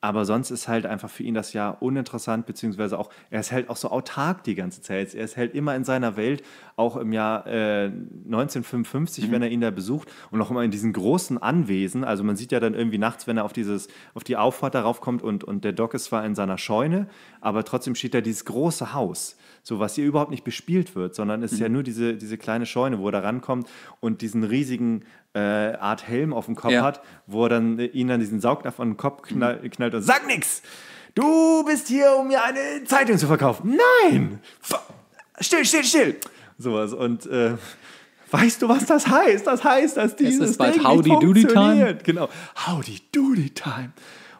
aber sonst ist halt einfach für ihn das Jahr uninteressant, beziehungsweise auch, er ist halt auch so autark die ganze Zeit. Er ist halt immer in seiner Welt, auch im Jahr äh, 1955, mhm. wenn er ihn da besucht und auch immer in diesen großen Anwesen. Also man sieht ja dann irgendwie nachts, wenn er auf, dieses, auf die Auffahrt darauf kommt und, und der Doc ist zwar in seiner Scheune, aber trotzdem steht da dieses große Haus, so was hier überhaupt nicht bespielt wird, sondern es ist mhm. ja nur diese, diese kleine Scheune, wo er da rankommt und diesen riesigen äh, Art Helm auf dem Kopf ja. hat, wo er dann äh, ihn dann diesen Saugnapf an den Kopf knall, mhm. knallt und sagt nix! Du bist hier, um mir eine Zeitung zu verkaufen. Nein! F still, still, still! Sowas. Und äh, weißt du, was das heißt? Das heißt, dass dieses es ist bald Ding Howdy nicht Doody Time. Genau. Howdy Doody Time.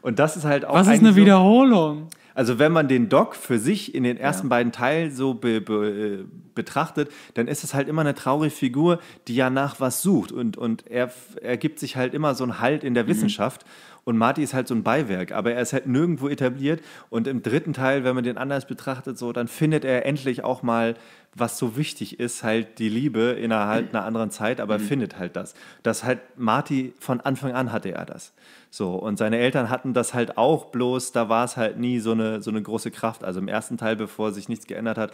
Und das ist halt auch. Was ist eine so Wiederholung? Also wenn man den Doc für sich in den ersten ja. beiden Teilen so be, be, äh, betrachtet, dann ist es halt immer eine traurige Figur, die ja nach was sucht. Und, und er, er gibt sich halt immer so einen Halt in der mhm. Wissenschaft. Und Marty ist halt so ein Beiwerk, aber er ist halt nirgendwo etabliert. Und im dritten Teil, wenn man den anders betrachtet, so, dann findet er endlich auch mal was so wichtig ist, halt die Liebe innerhalb mhm. einer anderen Zeit, aber mhm. findet halt das. Das halt Marty von Anfang an hatte er das. So, und seine Eltern hatten das halt auch, bloß da war es halt nie so eine, so eine große Kraft. Also im ersten Teil, bevor sich nichts geändert hat,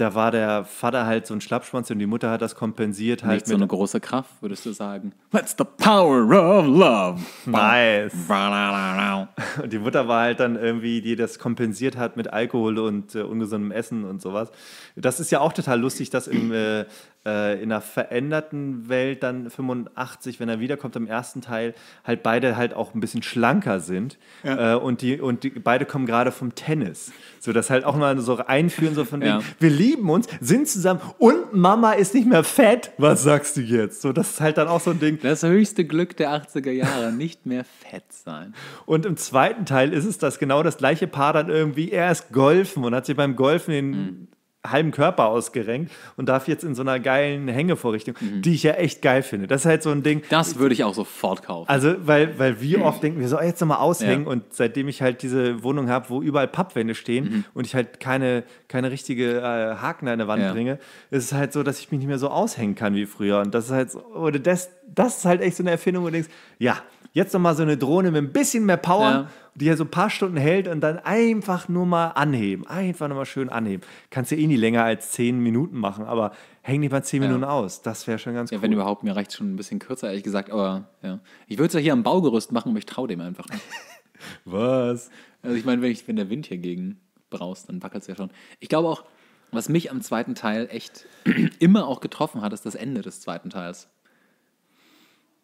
da war der Vater halt so ein Schlappschwanz und die Mutter hat das kompensiert halt Nicht mit so eine große Kraft, würdest du sagen. That's the power of love. Nice. Und die Mutter war halt dann irgendwie, die das kompensiert hat mit Alkohol und äh, ungesundem Essen und sowas. Das ist ja auch total lustig, dass im äh, äh, in einer veränderten Welt dann 85, wenn er wiederkommt im ersten Teil, halt beide halt auch ein bisschen schlanker sind. Ja. Äh, und die, und die, beide kommen gerade vom Tennis. So, das halt auch mal so einführen, so von ja. wegen, wir lieben uns, sind zusammen und Mama ist nicht mehr fett. Was sagst du jetzt? So, das ist halt dann auch so ein Ding. Das höchste Glück der 80er Jahre, nicht mehr fett sein. Und im zweiten Teil ist es das genau das gleiche Paar dann irgendwie, er ist golfen und hat sich beim Golfen den. Mhm halben Körper ausgerenkt und darf jetzt in so einer geilen Hängevorrichtung, mhm. die ich ja echt geil finde. Das ist halt so ein Ding. Das würde ich auch sofort kaufen. Also, weil, weil wie oft denken wir sollen jetzt nochmal aushängen ja. und seitdem ich halt diese Wohnung habe, wo überall Pappwände stehen mhm. und ich halt keine, keine richtige äh, Haken an der Wand ja. bringe, ist es halt so, dass ich mich nicht mehr so aushängen kann wie früher. Und das ist halt so, oder das, das ist halt echt so eine Erfindung, wo du denkst, ja, Jetzt nochmal so eine Drohne mit ein bisschen mehr Power, ja. die ja so ein paar Stunden hält und dann einfach nur mal anheben. Einfach nur mal schön anheben. Kannst ja eh nie länger als zehn Minuten machen, aber häng nicht mal zehn ja. Minuten aus. Das wäre schon ganz cool. Ja, wenn überhaupt, mir reicht schon ein bisschen kürzer, ehrlich gesagt. Aber ja. Ich würde es ja hier am Baugerüst machen, aber ich traue dem einfach nicht. Was? Also ich meine, wenn, wenn der Wind hier gegen braust, dann wackelt es ja schon. Ich glaube auch, was mich am zweiten Teil echt immer auch getroffen hat, ist das Ende des zweiten Teils.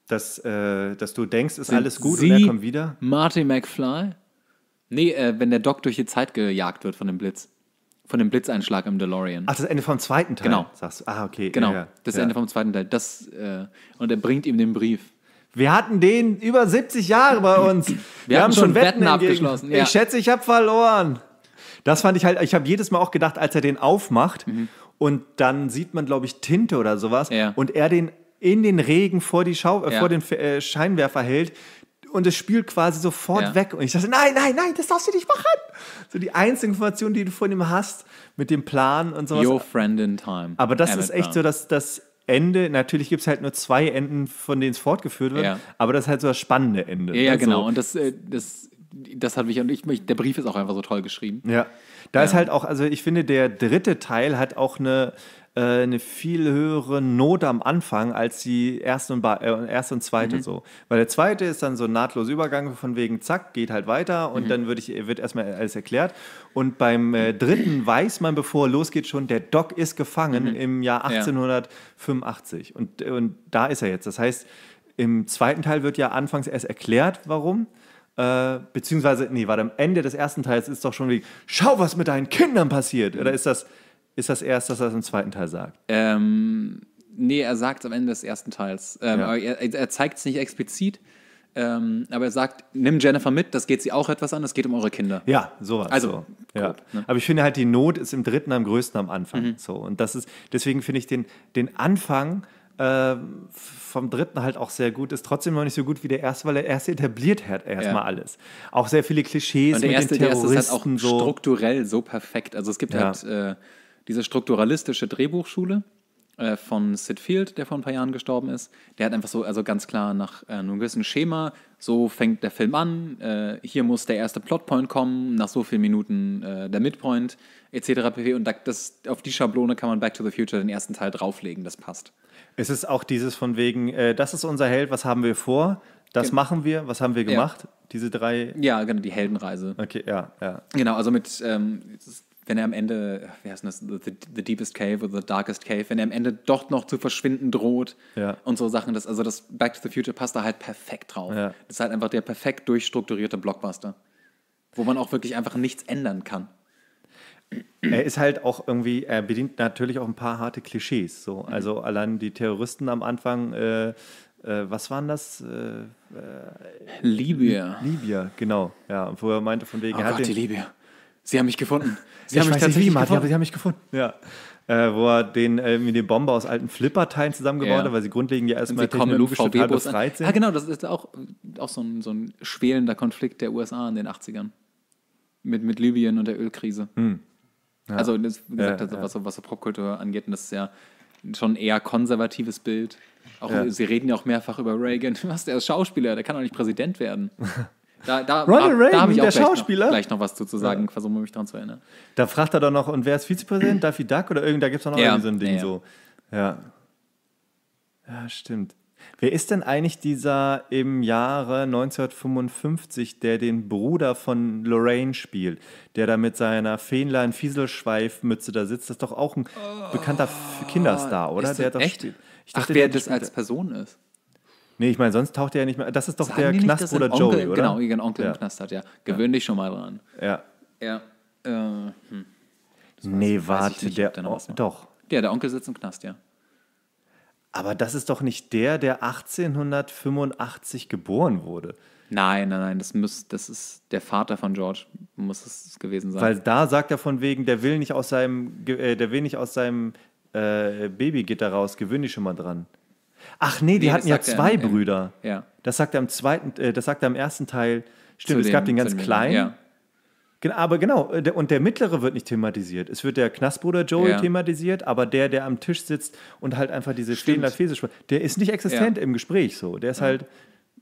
Dass, äh, dass du denkst, ist Sind alles gut Sie und er kommt wieder? Marty McFly? Nee, äh, wenn der Doc durch die Zeit gejagt wird von dem Blitz. Von dem Blitzeinschlag im DeLorean. Ach, das Ende vom zweiten Teil? Genau. Sagst du. Ah, okay. Genau. Ja, das ja. Ende vom zweiten Teil. Das, äh, und er bringt ihm den Brief. Wir hatten den über 70 Jahre bei uns. Wir, Wir haben schon Wetten, Wetten abgeschlossen. Ja. Ich schätze, ich habe verloren. Das fand ich halt, ich habe jedes Mal auch gedacht, als er den aufmacht mhm. und dann sieht man, glaube ich, Tinte oder sowas ja. und er den in den Regen vor, die Schau äh, ja. vor den äh, Scheinwerfer hält und es spült quasi sofort ja. weg. Und ich dachte, nein, nein, nein, das darfst du nicht machen. So die einzige Information, die du von ihm hast, mit dem Plan und sowas. Your friend in time. Aber das ist echt so, dass das Ende, natürlich gibt es halt nur zwei Enden, von denen es fortgeführt wird, ja. aber das ist halt so das spannende Ende. Ja, also, genau. Und das, äh, das, das hat mich, und ich, der Brief ist auch einfach so toll geschrieben. Ja. Da ja. ist halt auch, also ich finde, der dritte Teil hat auch eine, äh, eine viel höhere Not am Anfang als die erste und, ba äh, erste und zweite mhm. so. Weil der zweite ist dann so ein nahtloser Übergang von wegen zack, geht halt weiter und mhm. dann wird, ich, wird erstmal alles erklärt. Und beim äh, dritten weiß man, bevor losgeht, schon, der Doc ist gefangen mhm. im Jahr 1885. Ja. Und, und da ist er jetzt. Das heißt, im zweiten Teil wird ja anfangs erst erklärt, warum. Äh, beziehungsweise, nee, warte, am Ende des ersten Teils ist doch schon wie, schau, was mit deinen Kindern passiert. Oder ist das, ist das erst, dass er es im zweiten Teil sagt? Ähm, nee, er sagt es am Ende des ersten Teils. Ähm, ja. Er, er zeigt es nicht explizit. Ähm, aber er sagt, nimm Jennifer mit, das geht sie auch etwas an, das geht um eure Kinder. Ja, sowas. Also, so. ja. Grob, ne? aber ich finde halt, die Not ist im dritten am größten am Anfang. Mhm. So. Und das ist, deswegen finde ich den, den Anfang äh, vom dritten halt auch sehr gut, ist trotzdem noch nicht so gut wie der erste, weil der erste etabliert hat erstmal ja. alles. Auch sehr viele Klischees und der mit erste, den Terroristen. Der erste ist halt auch so. strukturell so perfekt. Also es gibt ja. halt äh, diese strukturalistische Drehbuchschule äh, von Sid Field, der vor ein paar Jahren gestorben ist, der hat einfach so, also ganz klar nach äh, einem gewissen Schema, so fängt der Film an, äh, hier muss der erste Plotpoint kommen, nach so vielen Minuten äh, der Midpoint, etc. pp. Und das, auf die Schablone kann man Back to the Future den ersten Teil drauflegen, das passt. Es ist auch dieses von wegen, äh, das ist unser Held, was haben wir vor? Das genau. machen wir. Was haben wir gemacht? Ja. Diese drei. Ja, genau, die Heldenreise. Okay, ja, ja. Genau, also mit, ähm, wenn er am Ende, wie heißt das, the, the, Deepest Cave oder The Darkest Cave, wenn er am Ende doch noch zu verschwinden droht ja. und so Sachen, das, also das Back to the Future passt da halt perfekt drauf. Ja. Das ist halt einfach der perfekt durchstrukturierte Blockbuster, wo man auch wirklich einfach nichts ändern kann. Er ist halt auch irgendwie, er bedient natürlich auch ein paar harte Klischees. So. Mhm. Also mhm. allein die Terroristen am Anfang, äh, äh, was waren das? Äh, Libyer. Äh, Libyer, genau. Ja, und wo er meinte, von wegen. Oh Gott, den, die Libyer Sie haben mich gefunden. Sie ich haben mich tatsächlich nicht, gefunden. Sie haben mich gefunden. Ja. Äh, wo er den, äh, den Bomber aus alten Flipperteilen zusammengebaut ja. hat, weil sie grundlegend ja erstmal technologisch total befreit sind. Ja, ah, genau, das ist auch, auch so, ein, so ein schwelender Konflikt der USA in den 80ern. Mit, mit Libyen und der Ölkrise. Hm. Ja. Also, das, wie gesagt, ja, also was, was Popkultur angeht, und das ist ja schon ein eher konservatives Bild. Auch, Sie reden ja auch mehrfach über Reagan. Was, der ist Schauspieler, der kann doch nicht Präsident werden. Da, da, Ronald Reagan, da, ich auch der Schauspieler. Noch, gleich noch was zu, zu sagen, ja. versuche mich daran zu erinnern. Da fragt er doch noch, und wer ist Vizepräsident? Daffy Duck oder irgend, da gibt es doch noch ja. irgendwie so ein Ding ja, so. Ja. Ja, stimmt. Wer ist denn eigentlich dieser im Jahre 1955, der den Bruder von Lorraine spielt, der da mit seiner Fähnlein Fieselschweifmütze da sitzt? Das ist doch auch ein bekannter Kinderstar, oh, oder? Ist der das echt? Dachte, Ach, wer das als Person ist. Nee, ich meine, sonst taucht er ja nicht mehr. Das ist doch Sagen der nicht, Knast oder Onkel, Joey, oder? Genau, ihren genau, Onkel ja. im Knast hat, ja. Gewöhn ja. dich schon mal dran. Ja. Ja. Äh, hm. Nee, warte, nicht, der. der oh, doch. Ja, der Onkel sitzt im Knast, ja. Aber das ist doch nicht der, der 1885 geboren wurde. Nein, nein, nein, das, muss, das ist der Vater von George, muss es gewesen sein. Weil da sagt er von wegen, der will nicht aus seinem, äh, der will nicht aus seinem äh, Babygitter raus, gewöhn dich schon mal dran. Ach nee, die hatten ja zwei im, Brüder. Im, ja. Das sagt er im zweiten, äh, das sagt er am ersten Teil. Stimmt, zu es gab den ganz kleinen. Ja. Aber genau, äh, und der mittlere wird nicht thematisiert. Es wird der Knastbruder Joey ja. thematisiert, aber der, der am Tisch sitzt und halt einfach diese stehende Fese spricht, der ist nicht existent ja. im Gespräch so. Der ist halt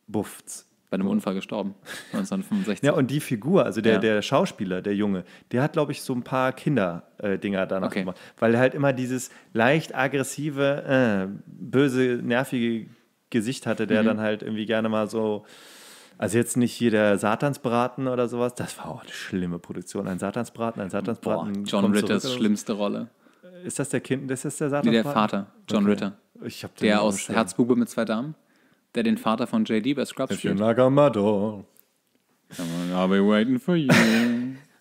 bufts bei einem Unfall gestorben, 1965. Ja, und die Figur, also der, ja. der Schauspieler, der Junge, der hat, glaube ich, so ein paar Kinder-Dinger äh, danach okay. gemacht. Weil er halt immer dieses leicht aggressive, äh, böse, nervige Gesicht hatte, der mhm. dann halt irgendwie gerne mal so. Also jetzt nicht hier der Satansbraten oder sowas. Das war auch eine schlimme Produktion. Ein Satansbraten, ein Satansbraten. Boah, John Ritters schlimmste Rolle. Ist das der Kind? Das ist der Satansbraten? Nee, der Vater, John okay. Ritter. Ich hab den der aus Herzbube mit zwei Damen der den Vater von JD bei Scrubs If spielt. Like a model. Come on, I'll be waiting for you.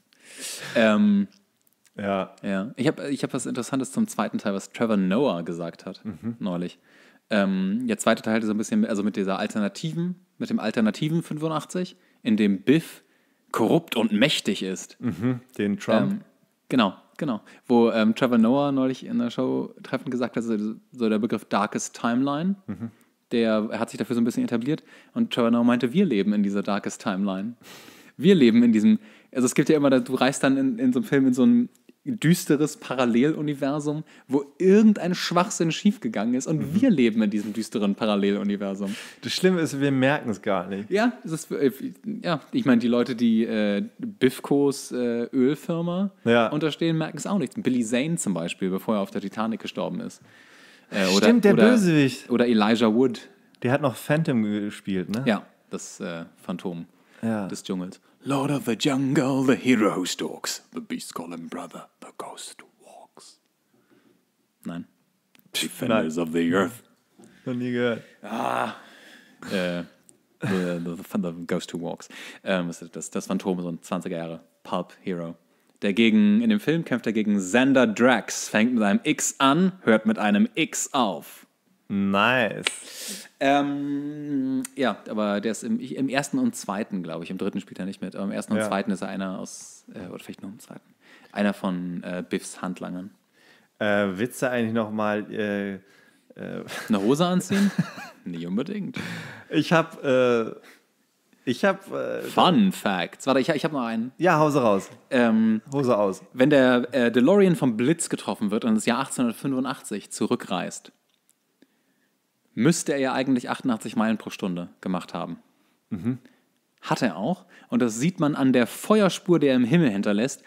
ähm, ja. ja. Ich habe ich hab was Interessantes zum zweiten Teil, was Trevor Noah gesagt hat, mhm. neulich. Ähm, der zweite Teil ist so ein bisschen, also mit dieser alternativen, mit dem alternativen 85, in dem Biff korrupt und mächtig ist. Mhm. Den Trump. Ähm, genau, genau. Wo ähm, Trevor Noah neulich in der Show treffend gesagt hat, so, so der Begriff Darkest Timeline. Mhm der hat sich dafür so ein bisschen etabliert. Und Trevor Noah meinte, wir leben in dieser Darkest Timeline. Wir leben in diesem, also es gibt ja immer, du reist dann in, in so einem Film in so ein düsteres Paralleluniversum, wo irgendein Schwachsinn schiefgegangen ist und mhm. wir leben in diesem düsteren Paralleluniversum. Das Schlimme ist, wir merken es gar nicht. Ja, ist, äh, ja ich meine, die Leute, die äh, Bifkos äh, Ölfirma ja. unterstehen, merken es auch nicht. Billy Zane zum Beispiel, bevor er auf der Titanic gestorben ist. Äh, oder, Stimmt, der oder, Bösewicht. Oder Elijah Wood. Der hat noch Phantom gespielt, ne? Ja, das äh, Phantom ja. des Dschungels. Lord of the Jungle, the hero who stalks. The beast call him brother, the ghost walks. Nein. Defenders Nein. of the Earth. Noch nie gehört. Ah. Äh, the, the, the, Ghost Who Walks. Ähm, das, das Phantom, so ein 20er Jahre Pulp Hero der gegen, in dem Film kämpft er gegen Xander Drax, fängt mit einem X an, hört mit einem X auf. Nice. Ähm, ja, aber der ist im, im ersten und zweiten, glaube ich. Im dritten spielt er nicht mit. Aber im ersten und ja. zweiten ist er einer aus, äh, oder vielleicht nur im zweiten, einer von äh, Biffs Handlangern. Äh, willst du eigentlich nochmal äh, äh, eine Hose anziehen? nicht unbedingt. Ich habe äh, ich habe. Äh, Fun Facts. Warte, ich, ich habe noch einen. Ja, Hause raus. Ähm, Hose aus. Wenn der äh, DeLorean vom Blitz getroffen wird und ins Jahr 1885 zurückreist, müsste er ja eigentlich 88 Meilen pro Stunde gemacht haben. Mhm. Hat er auch. Und das sieht man an der Feuerspur, die er im Himmel hinterlässt.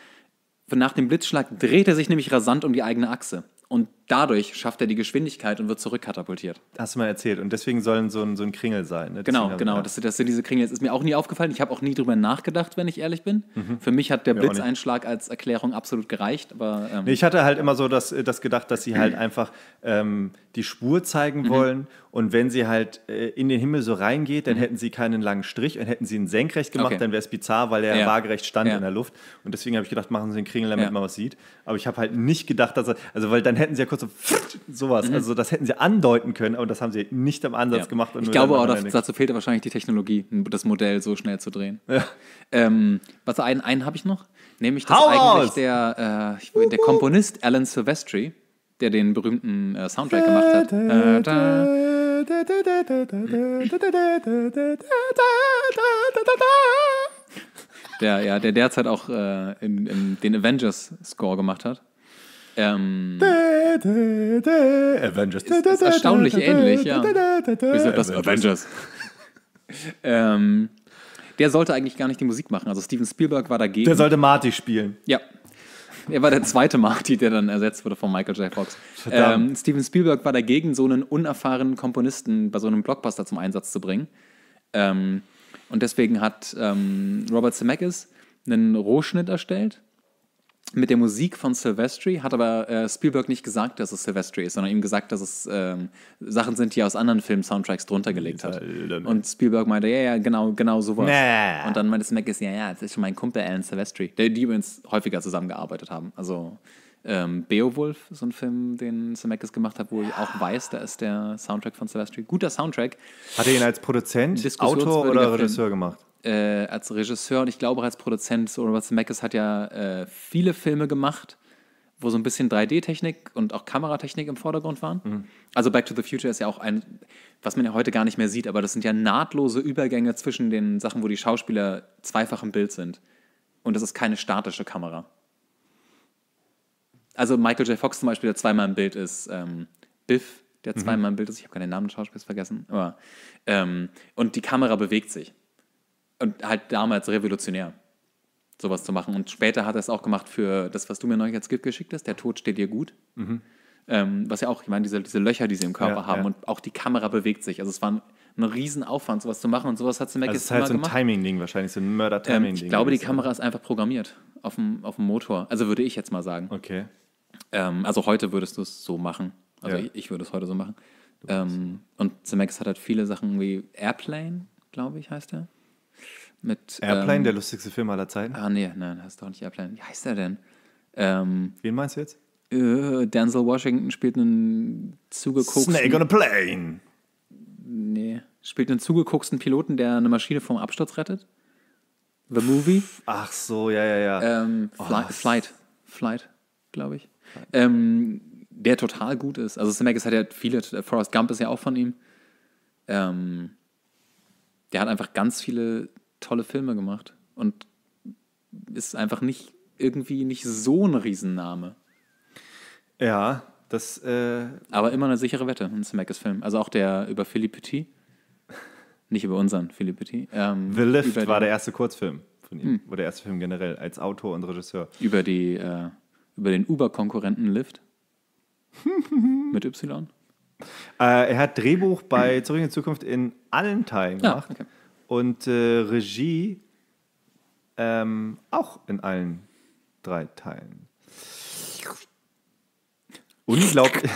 Nach dem Blitzschlag dreht er sich nämlich rasant um die eigene Achse. Und dadurch schafft er die Geschwindigkeit und wird zurückkatapultiert. Hast du mal erzählt. Und deswegen sollen so ein, so ein Kringel sein. Ne? Genau, also, genau. Das, sind- das sind diese Kringel. Das ist mir auch nie aufgefallen. Ich habe auch nie drüber nachgedacht, wenn ich ehrlich bin. Mhm. Für mich hat der auch Blitzeinschlag als Erklärung absolut gereicht. Aber ähm, Nee, Ich hatte halt immer so das, das gedacht, dass sie halt einfach ähm, die Spur zeigen mhm. wollen. Und wenn sie halt äh, in den Himmel so reingeht, dann mhm. hätten sie keinen langen Strich und hätten sie ihn senkrecht gemacht, Okay. dann wäre es bizarr, weil er Ja. waagerecht stand Ja. in der Luft. Und deswegen habe ich gedacht, machen sie einen Kringel, damit Ja. man was sieht. Aber ich habe halt nicht gedacht, dass er, also weil dann hätten sie ja kurz kurz so sowas. Also das hätten sie andeuten können, aber das haben sie nicht am Ansatz ja. gemacht. ich glaube auch, dazu nichts. fehlte wahrscheinlich die Technologie, das Modell so schnell zu drehen. Ja. Ähm, was einen, einen habe ich noch, nämlich dass eigentlich aus! der, äh, der Komponist Alan Silvestri, der den berühmten äh, Soundtrack gemacht hat. Äh, da, der ja, der derzeit auch äh, in, in den Avengers Score gemacht hat. Ähm, Avengers. Ist, ist erstaunlich ähnlich, ja. Wieso das Avengers? ähm, der sollte eigentlich gar nicht die Musik machen. Also Steven Spielberg war dagegen. Der sollte Marty spielen. Ja. Er war der zweite Marty, der dann ersetzt wurde von Michael J. Fox. Ähm, Steven Spielberg war dagegen, so einen unerfahrenen Komponisten bei so einem Blockbuster zum Einsatz zu bringen. Ähm, und deswegen hat ähm, Robert Zemeckis einen Rohschnitt erstellt mit der Musik von Silvestri, hat aber äh, Spielberg nicht gesagt, dass es Silvestri ist, sondern ihm gesagt, dass es ähm, Sachen sind, die er aus anderen Film-Soundtracks drunter gelegt hat. Und Spielberg meinte, ja, ja, genau, genau sowas. Nee. Und dann meinte Smackis, ja, ja, das ist schon mein Kumpel Alan Silvestri, der, die übrigens häufiger zusammengearbeitet haben. Also ähm, Beowulf, so ein Film, den Zemeckis gemacht hat, wo ich auch weiß, da ist der Soundtrack von Sylvester. Guter Soundtrack. Hat er ihn als Produzent, Autor oder Regisseur Film. gemacht? äh, als Regisseur und ich glaube auch als Produzent, so Robert Zemeckis hat ja äh, viele Filme gemacht, wo so ein bisschen 3D-Technik und auch Kameratechnik im Vordergrund waren. Mhm. Also Back to the Future ist ja auch ein, was man ja heute gar nicht mehr sieht, aber das sind ja nahtlose Übergänge zwischen den Sachen, wo die Schauspieler zweifach im Bild sind. Und das ist keine statische Kamera. Also Michael J. Fox zum Beispiel, der zweimal im Bild ist, ähm, Biff, der mhm. zweimal mhm. im Bild ist, ich habe keinen Namen des Schauspielers vergessen, aber ähm, und die Kamera bewegt sich und halt damals revolutionär, sowas zu machen. Und später hat er es auch gemacht für das, was du mir neulich als Gift geschickt hast, Der Tod steht dir gut. Mhm. Ähm, was ja auch, ich meine, diese, diese Löcher, die sie im Körper ja, haben ja. und auch die Kamera bewegt sich. Also es war ein, ein Riesenaufwand, sowas zu machen und sowas hat Zemeckis also es ist halt so ein Timing-Ding wahrscheinlich, so ein Mörder-Timing-Ding. Ähm, ich glaube, die Kamera ist einfach programmiert auf dem, auf dem Motor. Also würde ich jetzt mal sagen. Okay. Ähm, also heute würdest du es so machen. Also ja. ich, ich, würde es heute so machen. Ähm, und Zemeckis hat halt viele Sachen wie Airplane, glaube ich, heißt er. Mit, Airplane, ähm, der lustigste Film aller Zeiten? Ah, nee, nein, heißt doch nicht Airplane. Wie heißt der denn? Ähm, Wen meinst du jetzt? Äh, Denzel Washington spielt einen zugeguckten. Snake on a Plane! Nee. Spielt einen zugeguckten Piloten, der eine Maschine vom Absturz rettet. The Movie. Ach so, ja, ja, ja. Ähm, Fly, oh, Flight. Flight, glaube ich. Ähm, der total gut ist. Also Zemeckis hat ja viele, Forrest Gump ist ja auch von ihm. Ähm, der hat einfach ganz viele tolle Filme gemacht und ist einfach nicht irgendwie nicht so ein Riesenname. Ja, das. Äh Aber immer eine sichere Wette, ein Smackes-Film. Also auch der über Philippe Petit. Nicht über unseren Philippe Petit. Ähm, The Lift war der erste Kurzfilm von ihm. Hm. Oder der erste Film generell, als Autor und Regisseur. Über, die, äh, über den Uber-Konkurrenten Lift. Mit Y. Äh, er hat Drehbuch bei Zurück in die Zukunft in allen Teilen ah, gemacht. Ja, okay und äh, Regie ähm, auch in allen drei Teilen. Unglaublich.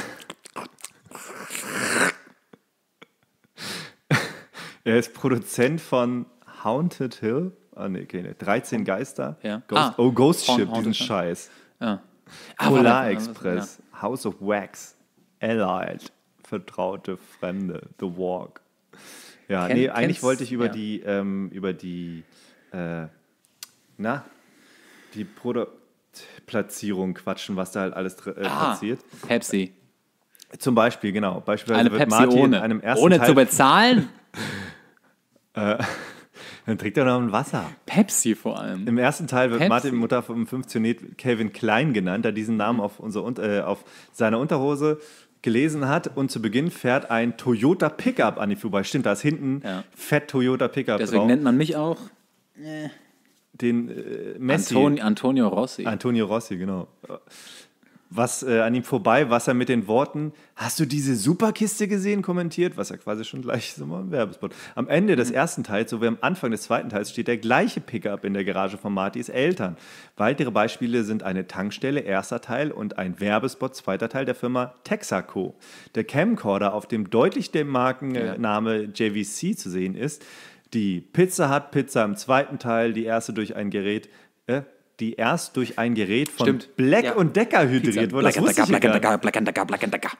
er ist Produzent von Haunted Hill. oh, nee, okay, nee. 13 Geister. Ja. Ghost, ah, oh, Ghost Ship, Haunted diesen Hill. Scheiß. Ja. Ah, Polar Express, ja. House of Wax, Allied, Vertraute Fremde, The Walk. Ja, Ken, nee, eigentlich wollte ich über ja. die, ähm, über die, äh, na, die Produktplatzierung quatschen, was da halt alles äh, ah, passiert. Pepsi. Zum Beispiel, genau. Beispielsweise Eine wird Pepsi Martin ohne. in einem ersten Ohne Teil zu bezahlen? äh, dann trinkt er noch ein Wasser. Pepsi vor allem. Im ersten Teil wird Pepsi. Martin Mutter vom 15. Calvin Klein genannt, da diesen Namen mhm. auf, unser, äh, auf seiner Unterhose gelesen hat und zu Beginn fährt ein Toyota Pickup an die vorbei. Stimmt, da ist hinten ja. fett Toyota Pickup Deswegen drauf. nennt man mich auch den äh, Messi. Antonio, Antonio Rossi. Antonio Rossi, genau was äh, an ihm vorbei, was er mit den Worten, hast du diese Superkiste gesehen, kommentiert, was er quasi schon gleich so mal im Werbespot. Am Ende des mhm. ersten Teils, so wie am Anfang des zweiten Teils, steht der gleiche Pickup in der Garage von Martys Eltern. Weitere Beispiele sind eine Tankstelle, erster Teil, und ein Werbespot, zweiter Teil der Firma Texaco. Der Camcorder, auf dem deutlich der Markenname JVC zu sehen ist, die Pizza hat Pizza im zweiten Teil, die erste durch ein Gerät, äh, die erst durch ein Gerät von Stimmt. Black ja. und Decker hydriert wurde. Black, Black, Black, Black and Decker, Black and Decker, Black and Decker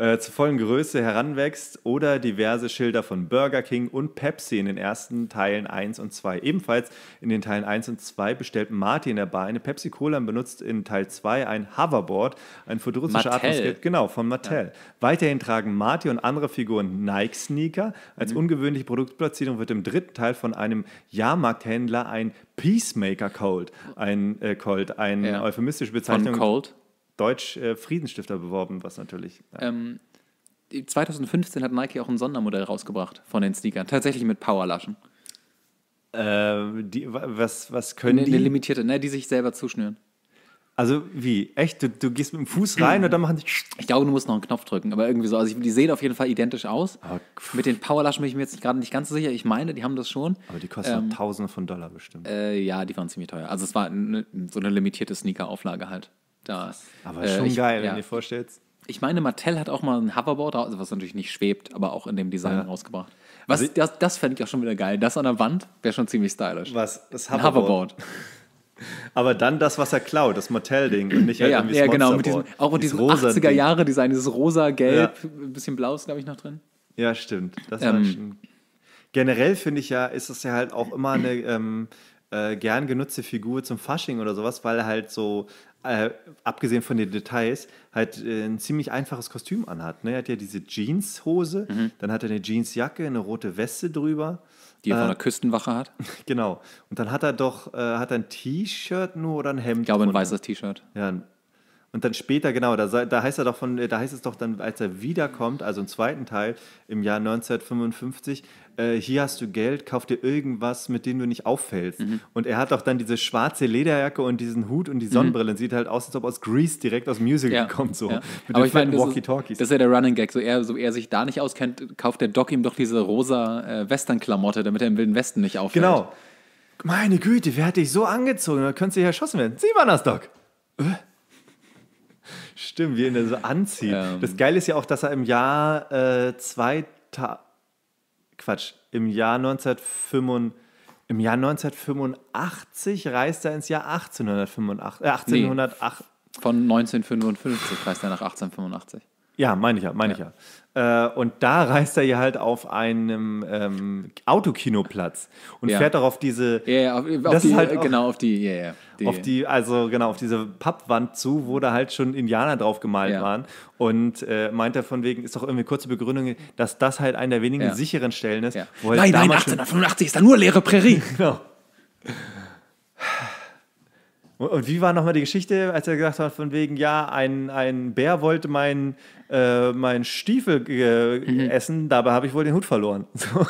äh, zur vollen Größe heranwächst oder diverse Schilder von Burger King und Pepsi in den ersten Teilen 1 und 2. Ebenfalls in den Teilen 1 und 2 bestellt Martin in der Bar eine Pepsi Cola und benutzt in Teil 2 ein Hoverboard, ein futuristischer Atmungsgerät, genau, von Mattel. Ja. Weiterhin tragen Martin und andere Figuren Nike-Sneaker. Als mhm. ungewöhnliche Produktplatzierung wird im dritten Teil von einem Jahrmarkthändler ein Peacemaker Cold, ein äh, Cold, ein ja. euphemistische Bezeichnung. Von Cold? Deutsch äh, beworben, was natürlich. Ja. Ähm, 2015 hat Nike auch ein Sondermodell rausgebracht von den Sneakern, tatsächlich mit Powerlaschen. Ähm, die, was, was können eine, die? Eine limitierte, ne, die sich selber zuschnüren. Also wie? Echt? Du, du gehst mit dem Fuß rein und dann machen die. Ich glaube, du musst noch einen Knopf drücken, aber irgendwie so. Also ich, die sehen auf jeden Fall identisch aus. Oh, mit den Powerlaschen bin ich mir jetzt gerade nicht ganz so sicher. Ich meine, die haben das schon. Aber die kosten ähm, Tausende von Dollar bestimmt. Äh, ja, die waren ziemlich teuer. Also es war eine, so eine limitierte Sneaker-Auflage halt da. Aber äh, schon ich, geil, ja. wenn ihr vorstellst. Ich meine, Mattel hat auch mal ein Hoverboard, was natürlich nicht schwebt, aber auch in dem Design ja. rausgebracht. Also was, also, das das fände ich auch schon wieder geil. Das an der Wand wäre schon ziemlich stylisch. Was? Das Hoverboard. Hoverboard. aber dann das, was er klaut, das Mattel-Ding und nicht halt ja, halt irgendwie ja, das genau, mit diesem, auch mit diesem 80er-Jahre-Design, dieses rosa, gelb, ein bisschen blaus, glaube ich, noch drin. Ja, stimmt. Das ähm, generell finde ich ja, ist das ja halt auch immer eine ähm, äh, gern genutzte Figur zum Fasching oder sowas, weil halt so äh, abgesehen von den Details, halt äh, ein ziemlich einfaches Kostüm anhat. Ne? Er hat ja diese Jeanshose, mhm. dann hat er eine Jeansjacke, eine rote Weste drüber. Die er äh, von der Küstenwache hat. Genau. Und dann hat er doch, äh, hat er ein T-Shirt nur oder ein Hemd? Ich glaube, drunter. ein weißes T-Shirt. Ja. Und dann später, genau, da, da heißt er doch von, äh, da heißt es doch dann, als er wiederkommt, also im zweiten Teil, im Jahr 1955, äh, hier hast du Geld, kauf dir irgendwas, mit dem du nicht auffällst. Mhm. Und er hat auch dann diese schwarze Lederjacke und diesen Hut und die mhm. Sonnenbrille. Mhm. Sieht halt aus, als ob aus Grease direkt aus Musical ja. kommt, so. Ja. Mit Aber den ich meine, Walkie-Talkies. Das ist ja der Running Gag. So er, so er sich da nicht auskennt, kauft der Doc ihm doch diese rosa äh, Western-Klamotte, damit er im Wilden Westen nicht auffällt. Genau. Meine Güte, wer hat dich so angezogen? Da könntest du hier erschossen werden. Sieh mal das, Doc. Äh? Stimmt, wie ihn er so anzieht. Ähm. Das Geile ist ja auch, dass er im Jahr äh, 2000 Quatsch, im Jahr 1985. Im Jahr 1985 reist er ins Jahr 1885, äh, 1808. Nee, von 1955 reist er nach 1885. Ja, meine ich ja, meine ja. ich ja. Äh, und da reist er ja halt auf einem ähm, Autokinoplatz und ja. fährt darauf diese. Ja, auf, auf das die, ist halt auch, genau auf die, ja, ja, die, auf die, also genau auf diese Pappwand zu, wo da halt schon Indianer drauf gemalt waren und äh, meint er von wegen ist doch irgendwie kurze Begründung, dass das halt eine der wenigen sicheren Stellen ist. Wo halt nein, nein, 1885 ist da nur leere Prärie. genau. Und, wie war nochmal die Geschichte, als er gesagt hat, von wegen, ja, ein, ein Bär wollte meinen äh, mein Stiefel äh, mhm. essen, dabei habe ich wohl den Hut verloren. So.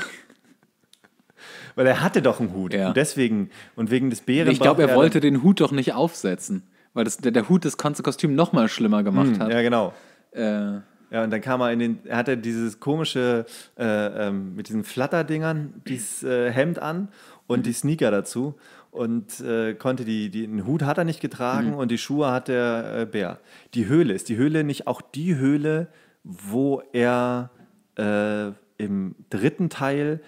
Weil er hatte doch einen Hut. Ja. Und deswegen, und wegen des Bären. Ich glaube, er, er, wollte den Hut doch nicht aufsetzen. Weil das, der, der Hut das ganze Kostüm nochmal schlimmer gemacht hm, hat. Ja, genau. Äh. Ja, und dann kam er in den, er hatte dieses komische, äh, ähm, mit diesen Flatterdingern, dieses äh, Hemd an und mhm. die Sneaker dazu und äh, konnte die, die, den Hut hat er nicht getragen mhm. und die Schuhe hat der äh, Bär. Die Höhle, ist die Höhle nicht auch die Höhle, wo er äh, im dritten Teil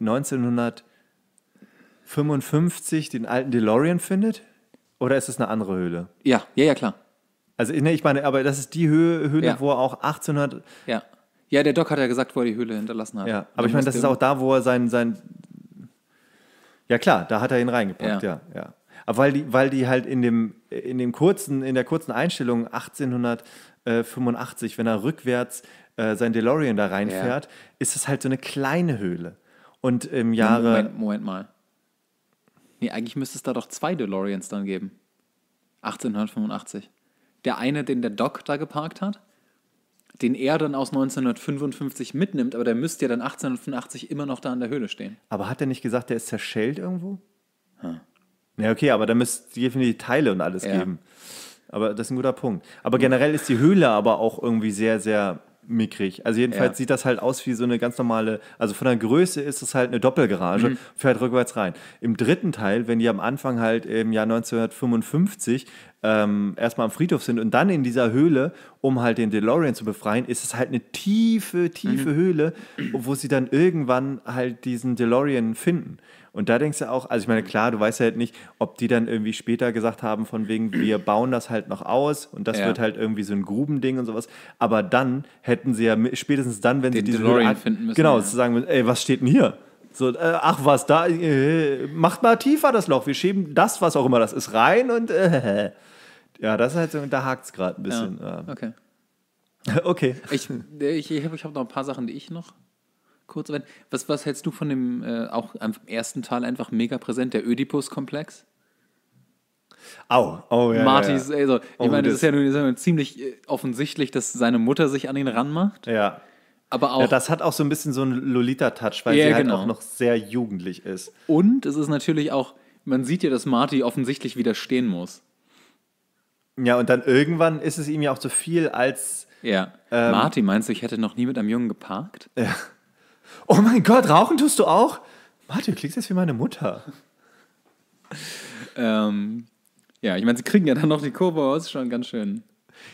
1955 den alten DeLorean findet? Oder ist es eine andere Höhle? Ja, ja, ja, klar. Also, ne, ich meine, aber das ist die Höhe, Höhle, ja. wo er auch 1800. Ja. Ja, der Doc hat ja gesagt, wo er die Höhle hinterlassen hat. Ja, aber ich meine, das ist auch da, wo er sein, sein ja klar, da hat er ihn reingepackt, ja. ja, ja. Aber weil die, weil die halt in dem, in dem kurzen, in der kurzen Einstellung 1885, wenn er rückwärts äh, sein DeLorean da reinfährt, ja. ist es halt so eine kleine Höhle. Und im Jahre. Moment, Moment mal. Nee, eigentlich müsste es da doch zwei DeLoreans dann geben. 1885. Der eine, den der Doc da geparkt hat den er dann aus 1955 mitnimmt, aber der müsste ja dann 1885 immer noch da in der Höhle stehen. Aber hat er nicht gesagt, der ist zerschellt irgendwo? Hm. Ja, okay, aber da müsste definitiv die Teile und alles ja. geben. Aber das ist ein guter Punkt. Aber hm. generell ist die Höhle aber auch irgendwie sehr, sehr mickrig. Also jedenfalls ja. sieht das halt aus wie so eine ganz normale, also von der Größe ist es halt eine Doppelgarage, mhm. fährt rückwärts rein. Im dritten Teil, wenn die am Anfang halt im Jahr 1955 ähm, erstmal am Friedhof sind und dann in dieser Höhle, um halt den DeLorean zu befreien, ist es halt eine tiefe, tiefe mhm. Höhle, wo sie dann irgendwann halt diesen DeLorean finden. Und da denkst du auch, also ich meine, klar, du weißt ja halt nicht, ob die dann irgendwie später gesagt haben, von wegen, wir bauen das halt noch aus und das ja. wird halt irgendwie so ein Grubending und sowas. Aber dann hätten sie ja spätestens dann, wenn den sie diesen DeLorean finden müssen. Genau, ja. zu sagen, ey, was steht denn hier? So, äh, ach was, da äh, macht mal tiefer das Loch. Wir schieben das, was auch immer das ist, rein und äh, ja, das ist halt so, da hakt es gerade ein bisschen. Ja, okay. okay. Ich, ich, ich habe hab noch ein paar Sachen, die ich noch kurz erwähnen. Was, was hältst du von dem äh, auch am ersten Teil einfach mega präsent, der Ödipus-Komplex? Au, oh ja. Martis, ja, ja. also, ich oh, meine, das ist ja nun ziemlich äh, offensichtlich, dass seine Mutter sich an ihn ranmacht. Ja. Aber auch. Ja, das hat auch so ein bisschen so einen Lolita-Touch, weil ja, sie halt genau. auch noch sehr jugendlich ist. Und es ist natürlich auch, man sieht ja, dass Marty offensichtlich widerstehen muss. Ja, und dann irgendwann ist es ihm ja auch zu so viel als. Ja. Ähm, Marty, meinst du, ich hätte noch nie mit einem Jungen geparkt? Ja. Oh mein Gott, rauchen tust du auch? Marty, du klingst jetzt wie meine Mutter. ähm, ja, ich meine, sie kriegen ja dann noch die Kurve aus, schon ganz schön.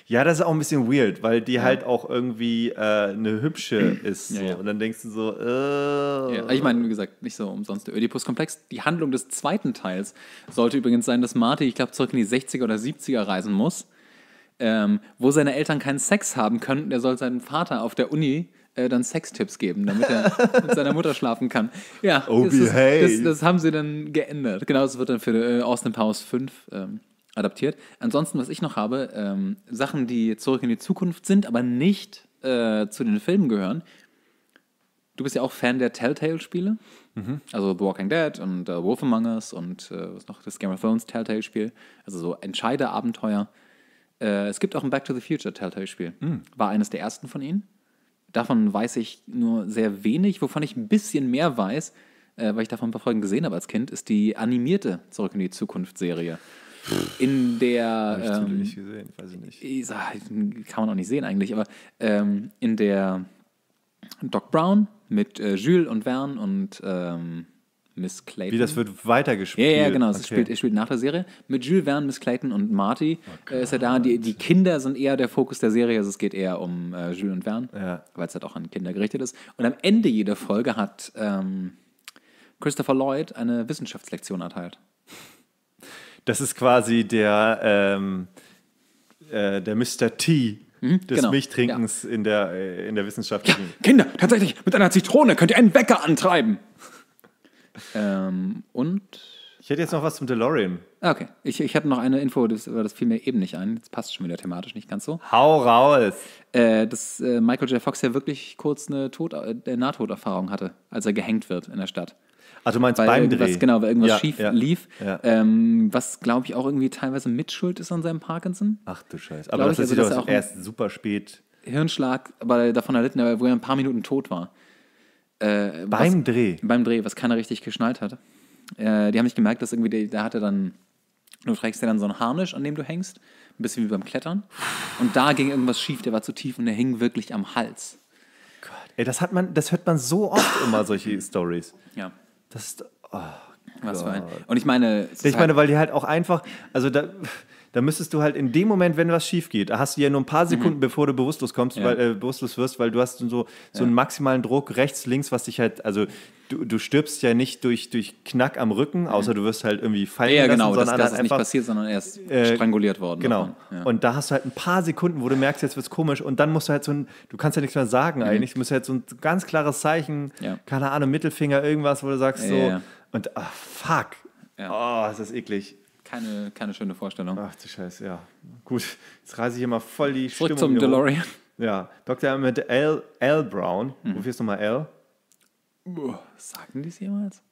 Ja, das ist auch ein bisschen weird, weil die ja. halt auch irgendwie äh, eine hübsche ist. So. Ja, ja. Und dann denkst du so, äh. ich meine, wie gesagt, nicht so umsonst der Oedipus-Komplex. Die Handlung des zweiten Teils sollte übrigens sein, dass Marty, ich glaube, zurück in die 60er oder 70er reisen muss, ähm, wo seine Eltern keinen Sex haben können. Der soll seinen Vater auf der Uni äh, dann Sextipps geben, damit er mit seiner Mutter schlafen kann. Ja, oh, das, ist, das, das, haben sie dann geändert. Genau, das wird dann für äh, Austin Powers 5 ähm, adaptiert. Ansonsten, was ich noch habe, ähm, Sachen, die zurück in die Zukunft sind, aber nicht äh, zu den Filmen gehören. Du bist ja auch Fan der Telltale-Spiele. Mhm. Also The Walking Dead und äh, Wolf Among Us und äh, was noch, das Game of Thrones Telltale-Spiel. Also so Entscheider-Abenteuer. Äh, es gibt auch ein Back to the Future Telltale-Spiel. Mhm. War eines der ersten von ihnen. Davon weiß ich nur sehr wenig. Wovon ich ein bisschen mehr weiß, äh, weil ich davon ein paar Folgen gesehen habe als Kind, ist die animierte Zurück in die Zukunft-Serie in der. Hab ich ähm, nicht gesehen, weiß ich nicht. Ah, kann man auch nicht sehen eigentlich, aber ähm, in der Doc Brown mit äh, Jules und Vern und ähm, Miss Clayton. Wie das wird weitergespielt. Ja, ja, genau. Es spielt, er spielt nach der Serie. Mit Jules Verne, Miss Clayton und Marty oh, äh, ist er da. Die, die, Kinder sind eher der Fokus der Serie. Also es geht eher um äh, Jules und Verne, ja. weil es halt auch an Kinder gerichtet ist. Und am Ende jeder Folge hat ähm, Christopher Lloyd eine Wissenschaftslektion erteilt. Das ist quasi der, ähm, äh, der Mr. T mhm, des genau. Milchtrinkens ja. in, der, äh, in der Wissenschaft. Ja, Kinder, tatsächlich, mit einer Zitrone könnt ihr einen Wecker antreiben. ähm, und. Ich hätte jetzt noch was zum DeLorean. Okay, ich, ich hatte noch eine Info, das, das fiel mir eben nicht ein. Das passt schon wieder thematisch nicht ganz so. Hau raus! Äh, dass äh, Michael J. Fox ja wirklich kurz eine, Tod, äh, Nahtoderfahrung hatte, als er gehängt wird in der Stadt. Also meinst weil beim Dreh? Genau, weil irgendwas ja, schief ja, lief. Ja. Ähm, was, glaube ich, auch irgendwie teilweise Mitschuld ist an seinem Parkinson. Ach du Scheiße. Aber das ich, ist also, auch erst super spät. Hirnschlag, weil er davon erlitten, wo er ein paar Minuten tot war. Äh, beim was, Dreh? Beim Dreh, was keiner richtig geschnallt hat. Äh, die haben nicht gemerkt, dass irgendwie, der, da hatte dann, du trägst ja dann so ein Harnisch, an dem du hängst. Ein bisschen wie beim Klettern. Und da ging irgendwas schief, der war zu tief und der hing wirklich am Hals. Gott, ey, das hat man, das hört man so oft immer, solche Stories. Ja. Das ist. Oh, Was für ein. Und ich meine. Ich meine, halt weil die halt auch einfach. Also da da müsstest du halt in dem Moment, wenn was schief geht, da hast du ja nur ein paar mhm. Sekunden, mhm. bevor du bewusstlos kommst, ja. weil, äh, bewusstlos wirst, weil du hast so, so einen maximalen Druck rechts, links, was dich halt, also du, du stirbst ja nicht durch, durch Knack am Rücken, mhm. außer mhm. du wirst halt irgendwie fallen Ja, ja genau, sondern das, das ist einfach, nicht passiert, sondern erst äh, stranguliert worden. Genau. Ja. Und da hast du halt ein paar Sekunden, wo du merkst, jetzt wird es komisch und dann musst du halt so ein, du kannst ja nichts mehr sagen mhm. eigentlich, du musst halt so ein ganz klares Zeichen, keine Ahnung, Mittelfinger, irgendwas, wo du sagst so, und ah, fuck, ja. Oh, ist das eklig keine, keine schöne Vorstellung. Ach du Scheiße, ja. Gut, jetzt reise ich hier mal voll die Zurück Stimmung. Zurück zum DeLorean. Hoch. Ja, Dr. Emmett L. L. Brown. Mhm. Wofür ist nochmal L? Boah, sagen die es jemals?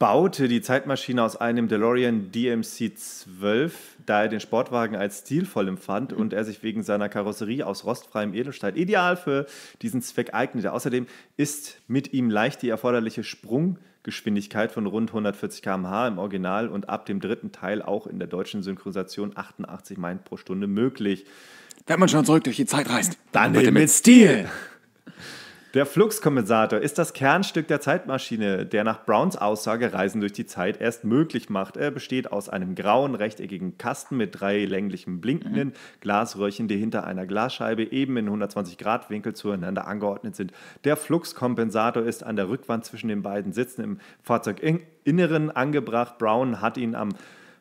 baute die Zeitmaschine aus einem DeLorean DMC-12, da er den Sportwagen als stilvoll empfand mhm. und er sich wegen seiner Karosserie aus rostfreiem Edelstahl ideal für diesen Zweck eignete. Außerdem ist mit ihm leicht die erforderliche Sprunggeschwindigkeit von rund 140 km/h im Original und ab dem dritten Teil auch in der deutschen Synchronisation 88 Meilen pro Stunde möglich. Wenn man schon zurück durch die Zeit reist, dann, dann bitte mit Stil! Der Fluxkompensator ist das Kernstück der Zeitmaschine, der nach Browns Aussage Reisen durch die Zeit erst möglich macht. Er besteht aus einem grauen, rechteckigen Kasten mit drei länglichen, blinkenden mhm. Glasröhrchen, die hinter einer Glasscheibe eben in 120-Grad-Winkel zueinander angeordnet sind. Der Fluxkompensator ist an der Rückwand zwischen den beiden Sitzen im Fahrzeuginneren angebracht. Brown hat ihn am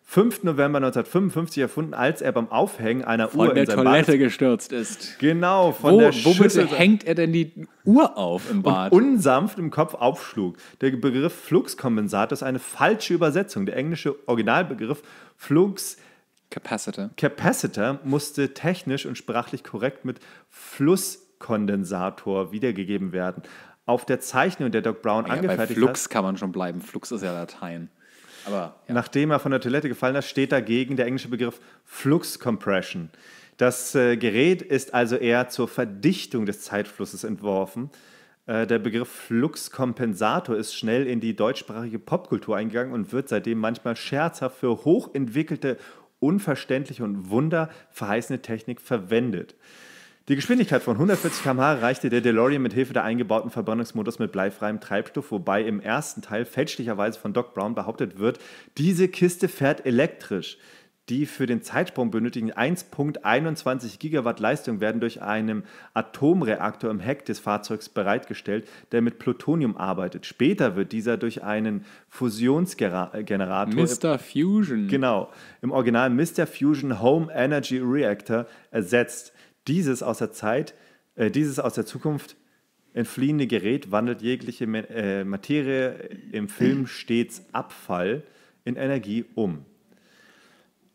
5. November 1955 erfunden, als er beim Aufhängen einer von Uhr in der Toilette Bad gestürzt ist. Genau, von wo, der Wo bitte hängt er denn die Uhr auf im Bad? Und unsanft im Kopf aufschlug. Der Begriff Fluxkompensator ist eine falsche Übersetzung. Der englische Originalbegriff Flux Capacitor. Capacitor musste technisch und sprachlich korrekt mit Flusskondensator wiedergegeben werden. Auf der Zeichnung, der Doc Brown ja, angefertigt bei Flux hat. Flux kann man schon bleiben. Flux ist ja Latein. Aber, ja. Nachdem er von der Toilette gefallen ist, steht dagegen der englische Begriff Flux Compression. Das äh, Gerät ist also eher zur Verdichtung des Zeitflusses entworfen. Äh, der Begriff Fluxkompensator ist schnell in die deutschsprachige Popkultur eingegangen und wird seitdem manchmal scherzhaft für hochentwickelte, unverständliche und Wunder verheißene Technik verwendet. Die Geschwindigkeit von 140 km/h erreichte der DeLorean mit Hilfe der eingebauten Verbrennungsmotors mit bleifreiem Treibstoff, wobei im ersten Teil fälschlicherweise von Doc Brown behauptet wird, diese Kiste fährt elektrisch. Die für den Zeitsprung benötigten 1,21 Gigawatt Leistung werden durch einen Atomreaktor im Heck des Fahrzeugs bereitgestellt, der mit Plutonium arbeitet. Später wird dieser durch einen Fusionsgenerator. Mr. Fusion. Genau, im Original Mr. Fusion Home Energy Reactor ersetzt. Dieses aus der Zeit, äh, dieses aus der Zukunft entfliehende Gerät wandelt jegliche äh, Materie im Film stets Abfall in Energie um.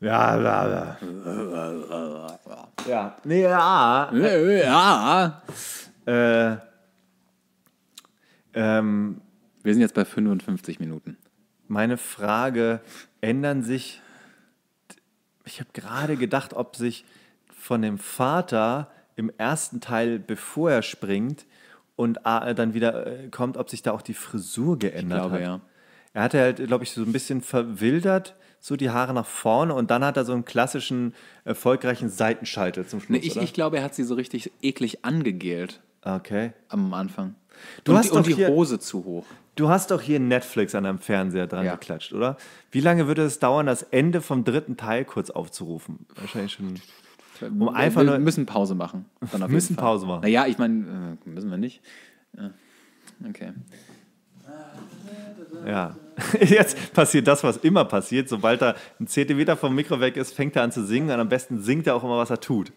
Ja, bla, bla. ja, nee, ja, ja. Äh, ähm, Wir sind jetzt bei 55 Minuten. Meine Frage: Ändern sich? Ich habe gerade gedacht, ob sich von dem Vater im ersten Teil, bevor er springt und ah, äh, dann wieder äh, kommt, ob sich da auch die Frisur geändert ich glaube, hat. Ja. Er hatte halt, glaube ich, so ein bisschen verwildert, so die Haare nach vorne und dann hat er so einen klassischen erfolgreichen Seitenschalter zum Schluss. Nee, ich, ich, glaube, er hat sie so richtig eklig angegelt. Okay. Am Anfang. Du und hast die, und die hier, Hose zu hoch. Du hast doch hier Netflix an deinem Fernseher dran ja. geklatscht, oder? Wie lange würde es dauern, das Ende vom dritten Teil kurz aufzurufen? Wahrscheinlich schon um einfach wir müssen Pause machen. Dann müssen Fall. Pause machen. Naja, ich meine, äh, müssen wir nicht. Okay. Ja. Jetzt passiert das, was immer passiert. Sobald da ein Zentimeter vom Mikro weg ist, fängt er an zu singen und am besten singt er auch immer, was er tut.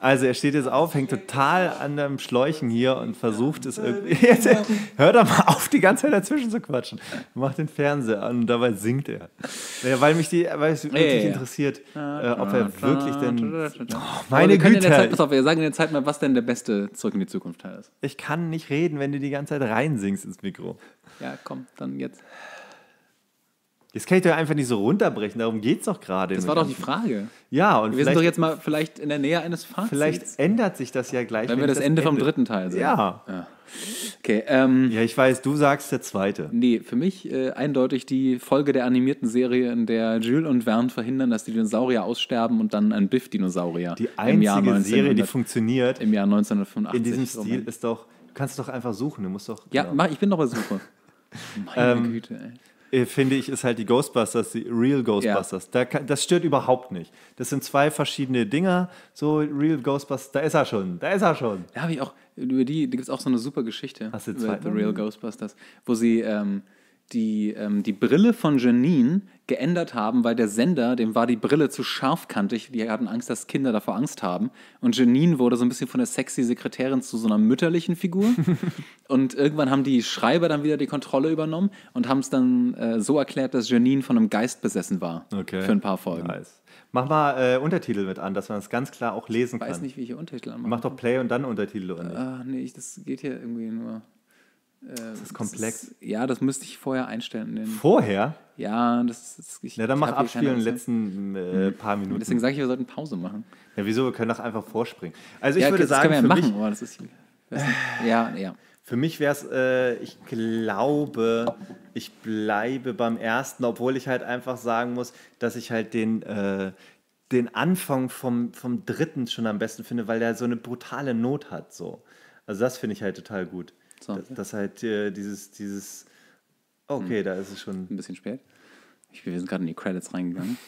Also er steht jetzt auf, hängt total an dem Schläuchen hier und versucht es irgendwie. Jetzt, hör doch mal auf, die ganze Zeit dazwischen zu quatschen. Macht den Fernseher an und dabei singt er. Ja, weil mich die, weil es wirklich hey, interessiert, ja. Äh, ob er wirklich denn. Oh, meine oh, wir Güte. Zeit, pass auf, wir sagen in der Zeit mal, was denn der beste Zurück in die Zukunft Teil ist. Ich kann nicht reden, wenn du die ganze Zeit reinsingst ins Mikro. Ja, komm, dann jetzt. Das kann ich doch einfach nicht so runterbrechen, darum geht es doch gerade. Das war doch die Frage. Ja, und wir sind doch jetzt mal vielleicht in der Nähe eines Fazits. Vielleicht ändert sich das ja gleich. Wenn, wenn wir das, das Ende, Ende vom dritten Teil sehen. Ja. ja. Okay. Ähm, ja, ich weiß, du sagst der zweite. Nee, für mich äh, eindeutig die Folge der animierten Serie, in der Jules und Verne verhindern, dass die Dinosaurier aussterben und dann ein Biff-Dinosaurier. Die einzige 1900, Serie, die funktioniert. Im Jahr 1985. In diesem oh Stil oh ist doch, du kannst doch einfach suchen, du musst doch. Ja, genau. mach, ich bin doch bei Suche. Meine ähm, Güte, ey. Äh, finde ich, ist halt die Ghostbusters, die Real Ghostbusters. Ja. Da, das stört überhaupt nicht. Das sind zwei verschiedene Dinger. So Real Ghostbusters, da ist er schon, da ist er schon. Da habe ich auch, über die, gibt es auch so eine super Geschichte. Hast du zwei? Über The Real hm. Ghostbusters, wo sie... Ähm, die, ähm, die Brille von Janine geändert haben, weil der Sender, dem war die Brille zu scharfkantig. Die hatten Angst, dass Kinder davor Angst haben. Und Janine wurde so ein bisschen von der sexy Sekretärin zu so einer mütterlichen Figur. und irgendwann haben die Schreiber dann wieder die Kontrolle übernommen und haben es dann äh, so erklärt, dass Janine von einem Geist besessen war. Okay. Für ein paar Folgen. Nice. Mach mal äh, Untertitel mit an, dass man das ganz klar auch lesen kann. Ich weiß nicht, wie ich hier Untertitel anmache. Mach doch Play und dann Untertitel. Oder nicht? Ach, nee, das geht hier irgendwie nur. Äh, das ist komplex. Das ist, ja, das müsste ich vorher einstellen. vorher? Ja, das ist. ja, dann mach Abspielen in den ne? letzten äh, mhm. paar Minuten. Deswegen sage ich, wir sollten Pause machen. Ja, wieso? Wir können doch einfach vorspringen. Also, ich ja, würde das sagen. können wir ja machen, mich, aber das ist. ja, ja. Für mich wäre es, äh, ich glaube, ich bleibe beim ersten, obwohl ich halt einfach sagen muss, dass ich halt den, äh, den Anfang vom, vom dritten schon am besten finde, weil der so eine brutale Not hat. So. Also das finde ich halt total gut. So. Dass, dass halt äh, dieses, dieses, okay, hm. da ist es schon. Ein bisschen spät. Ich, wir sind gerade in die Credits reingegangen.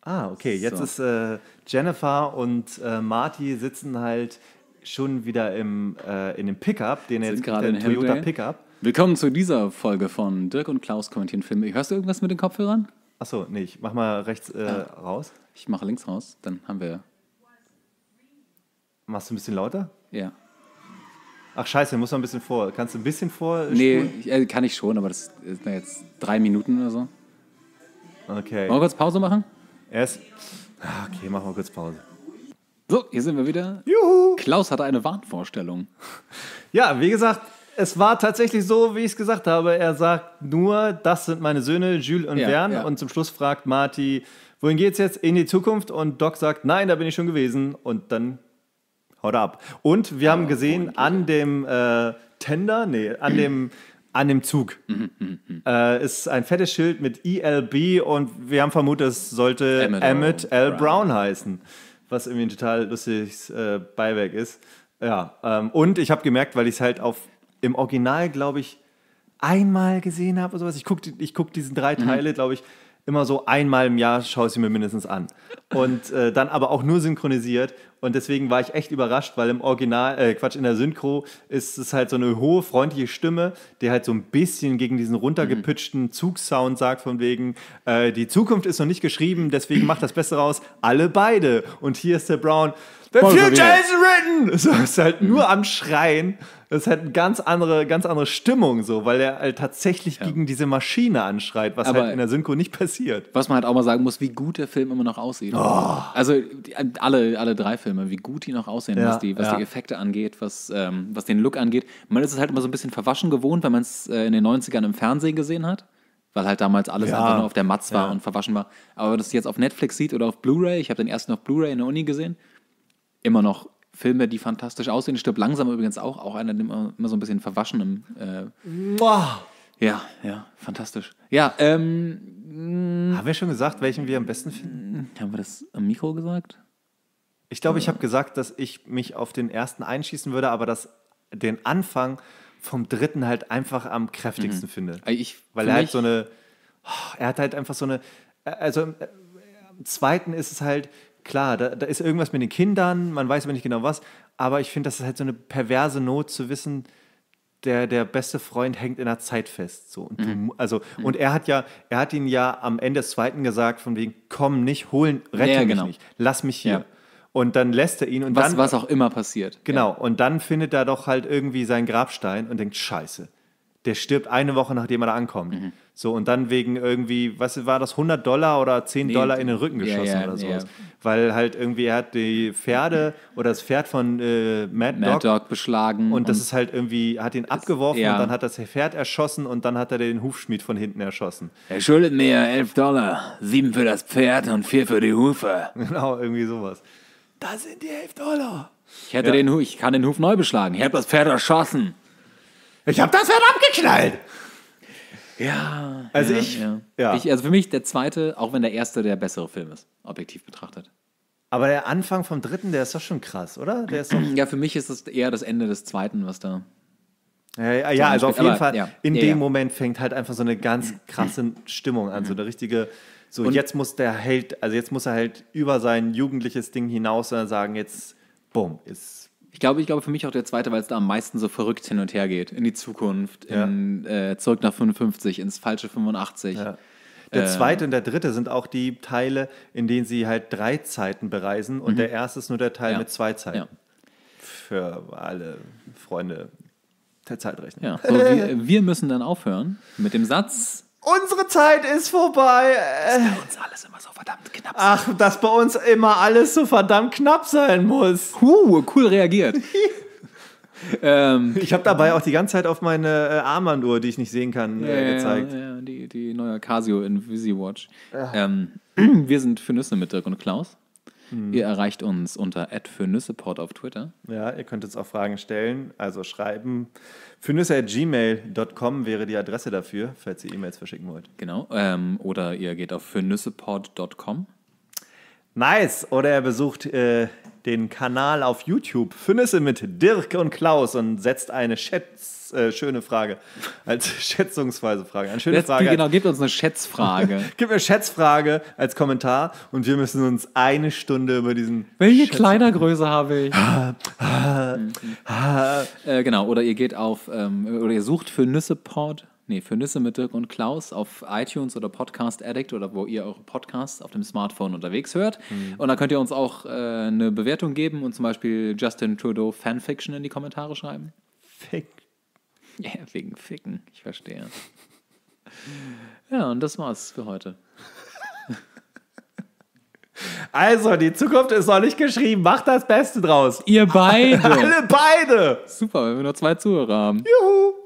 Ah, okay. Jetzt so. ist äh, Jennifer und äh, Marty sitzen halt schon wieder im, äh, in dem Pickup, den sind jetzt gerade in Toyota Hellway. Pickup. Willkommen zu dieser Folge von Dirk und Klaus kommentieren Filme. Hörst du irgendwas mit den Kopfhörern? Achso, nee, ich mach mal rechts äh, ah. raus. Ich mache links raus, dann haben wir. Machst du ein bisschen lauter? Ja. Ach scheiße, muss man ein bisschen vor. Kannst du ein bisschen vor? Äh, nee, äh, kann ich schon, aber das ist jetzt drei Minuten oder so. Okay. Wollen wir kurz Pause machen? Erst. Ah, okay, machen wir kurz Pause. So, hier sind wir wieder. Juhu! Klaus hatte eine Warnvorstellung. Ja, wie gesagt, es war tatsächlich so, wie ich es gesagt habe. Er sagt nur, das sind meine Söhne, Jules und ja, Ja. Und zum Schluss fragt Marty, wohin geht's jetzt? In die Zukunft. Und Doc sagt, nein, da bin ich schon gewesen. Und dann haut ab. Und wir haben gesehen, an dem äh, Tender, nee, an dem an dem Zug. Mhm, mhm, mhm, äh, ist ein fettes Schild mit ELB und wir haben vermutet, es sollte Emmett, L. Brown. heißen, was irgendwie ein total lustiges äh, Beiwerk ist. Ja, ähm, und ich habe gemerkt, weil ich es halt auf im Original, glaube ich, einmal gesehen habe oder sowas. Ich gucke ich guck diesen drei Teile, glaube ich, immer so einmal im Jahr schaue ich sie mir mindestens an. Und äh, dann aber auch nur synchronisiert. Und deswegen war ich echt überrascht, weil im Original, äh, Quatsch, in der Synchro ist es halt so eine hohe, freundliche Stimme, die halt so ein bisschen gegen diesen runtergepitchten mhm. Zugsound sagt, von wegen, äh, die Zukunft ist noch nicht geschrieben, deswegen macht das Beste raus, alle beide. Und hier ist der Brown, The future is written! So ist halt nur am Schreien. Das ist halt eine ganz andere, ganz andere Stimmung so, weil er halt tatsächlich ja. gegen diese Maschine anschreit, was halt Aber halt in der Synchro nicht passiert. Was man halt auch mal sagen muss, wie gut der Film immer noch aussieht. Oh. Also die, alle, alle drei Filme, wie gut die noch aussehen, ja, was, die, was ja. die Effekte angeht, was, ähm, was den Look angeht. Man ist es halt immer so ein bisschen verwaschen gewohnt, wenn man es äh, in den 90ern im Fernsehen gesehen hat weil halt damals alles ja. einfach nur auf der Matz war ja. und verwaschen war. Aber wenn man das jetzt auf Netflix sieht oder auf Blu-ray, ich habe den ersten auf Blu-ray in der Uni gesehen, immer noch Filme, die fantastisch aussehen. Stirb langsam übrigens auch, auch einer, der immer, immer so ein bisschen verwaschenem. Äh, wow. Ja, ja, fantastisch. Ja, ähm. Hm. Haben wir schon gesagt, welchen wir am besten finden? Haben wir das am Mikro gesagt? Ich glaube, ich habe gesagt, dass ich mich auf den ersten einschießen würde, aber dass den Anfang vom dritten halt einfach am kräftigsten mhm. finde. Äh, ich, Weil er halt so eine. Oh, er hat halt einfach so eine. Äh, also äh, im zweiten ist es halt klar, da, da ist irgendwas mit den Kindern, man weiß aber nicht genau was, aber ich finde, das ist halt so eine perverse Not zu wissen, der, der beste Freund hängt in der Zeit fest. So. Und, du, mhm. also, mhm. und er hat ja, er hat ihn ja am Ende des zweiten gesagt, von wegen, komm nicht, holen, rette ja, genau. mich nicht, lass mich hier. Ja. Und dann lässt er ihn und was, dann. Was auch immer passiert. Genau. Ja. Und dann findet er doch halt irgendwie seinen Grabstein und denkt, scheiße der stirbt eine Woche, nachdem er da ankommt. Mhm. So, und dann wegen irgendwie, was war das, 100 Dollar oder 10 nee, Dollar in den Rücken geschossen ja, ja, oder sowas. Ja. Weil halt irgendwie, er hat die Pferde oder das Pferd von äh, Mad, Mad Dog, Dog, beschlagen. Und das ist halt irgendwie, hat ihn ist, abgeworfen und dann hat das Pferd erschossen und dann hat er den Hufschmied von hinten erschossen. Er schuldet mir 11 Dollar, 7 für das Pferd und 4 für die Hufe. Genau, irgendwie sowas. Das sind die 11 Dollar. Ich, hätte den, ich kann den Huf neu beschlagen. Ich habe das Pferd erschossen. Ich habe das Pferd abgeknallt. Ja. Also ja, ich, ja. ja. Ich, also für mich der zweite, auch wenn der erste der bessere Film ist, objektiv betrachtet. Aber der Anfang vom dritten, der ist doch schon krass, oder? Der ist doch ja, für mich ist das eher das Ende des zweiten, was da. Ja, ja, ja also auf jeden Fall. Ja. In dem Moment fängt halt einfach so eine ganz krasse Stimmung an, so eine richtige. So Und jetzt muss der Held, also jetzt muss er halt über sein jugendliches Ding hinaus und sagen jetzt, bumm, ist ich glaube, ich glaube für mich auch der zweite, weil es da am meisten so verrückt hin und her geht. In die Zukunft, ja. in, äh, zurück nach 55, ins falsche 85. Ja. Der äh. zweite und der dritte sind auch die Teile, in denen sie halt drei Zeiten bereisen und mhm. der erste ist nur der Teil mit zwei Zeiten. Für alle Freunde der Zeitrechnung. Ja. wir müssen dann aufhören mit dem Satz. Unsere Zeit ist vorbei. Dass bei uns alles immer so verdammt knapp sein. Ach, dass bei uns immer alles so verdammt knapp sein muss. Huh, cool reagiert. ähm, ich habe dabei auch die ganze Zeit auf meine äh, Armbanduhr, die ich nicht sehen kann, äh, gezeigt. Ja, die, die neue Casio Invisiwatch. Ähm, wir sind für Nüsse mit Dirk und Klaus. Mhm. Ihr erreicht uns unter fürnüsseport auf Twitter. Ja, ihr könnt uns auch Fragen stellen, also schreiben. Fürnüsse@gmail.com wäre die Adresse dafür, falls ihr E-Mails verschicken wollt. Genau. Ähm, oder ihr geht auf fürnüsseport.com. Nice. Oder ihr besucht äh, den Kanal auf YouTube Fürnüsse mit Dirk und Klaus und setzt eine Schätze äh, schöne Frage. Als schätzungsweise Frage. Eine schöne Frage. Genau, gebt uns eine Schätzfrage. gebt eine Schätzfrage als Kommentar und wir müssen uns eine Stunde über diesen. Welche Schätz Kleidergröße habe ich? äh, genau, oder ihr geht auf, ähm, oder ihr sucht für Nüsse-Pod. Nee, für Nüsse mit Dirk und Klaus auf iTunes oder Podcast Addict oder wo ihr eure Podcasts auf dem Smartphone unterwegs hört. Mhm. Und da könnt ihr uns auch äh, eine Bewertung geben und zum Beispiel Justin Trudeau Fanfiction in die Kommentare schreiben. Fick. Ja, wegen Ficken, ich verstehe. Ja, und das war's für heute. Also, die Zukunft ist noch nicht geschrieben. Macht das Beste draus. Ihr beide. Alle beide. Super, wenn wir nur zwei Zuhörer haben. Juhu.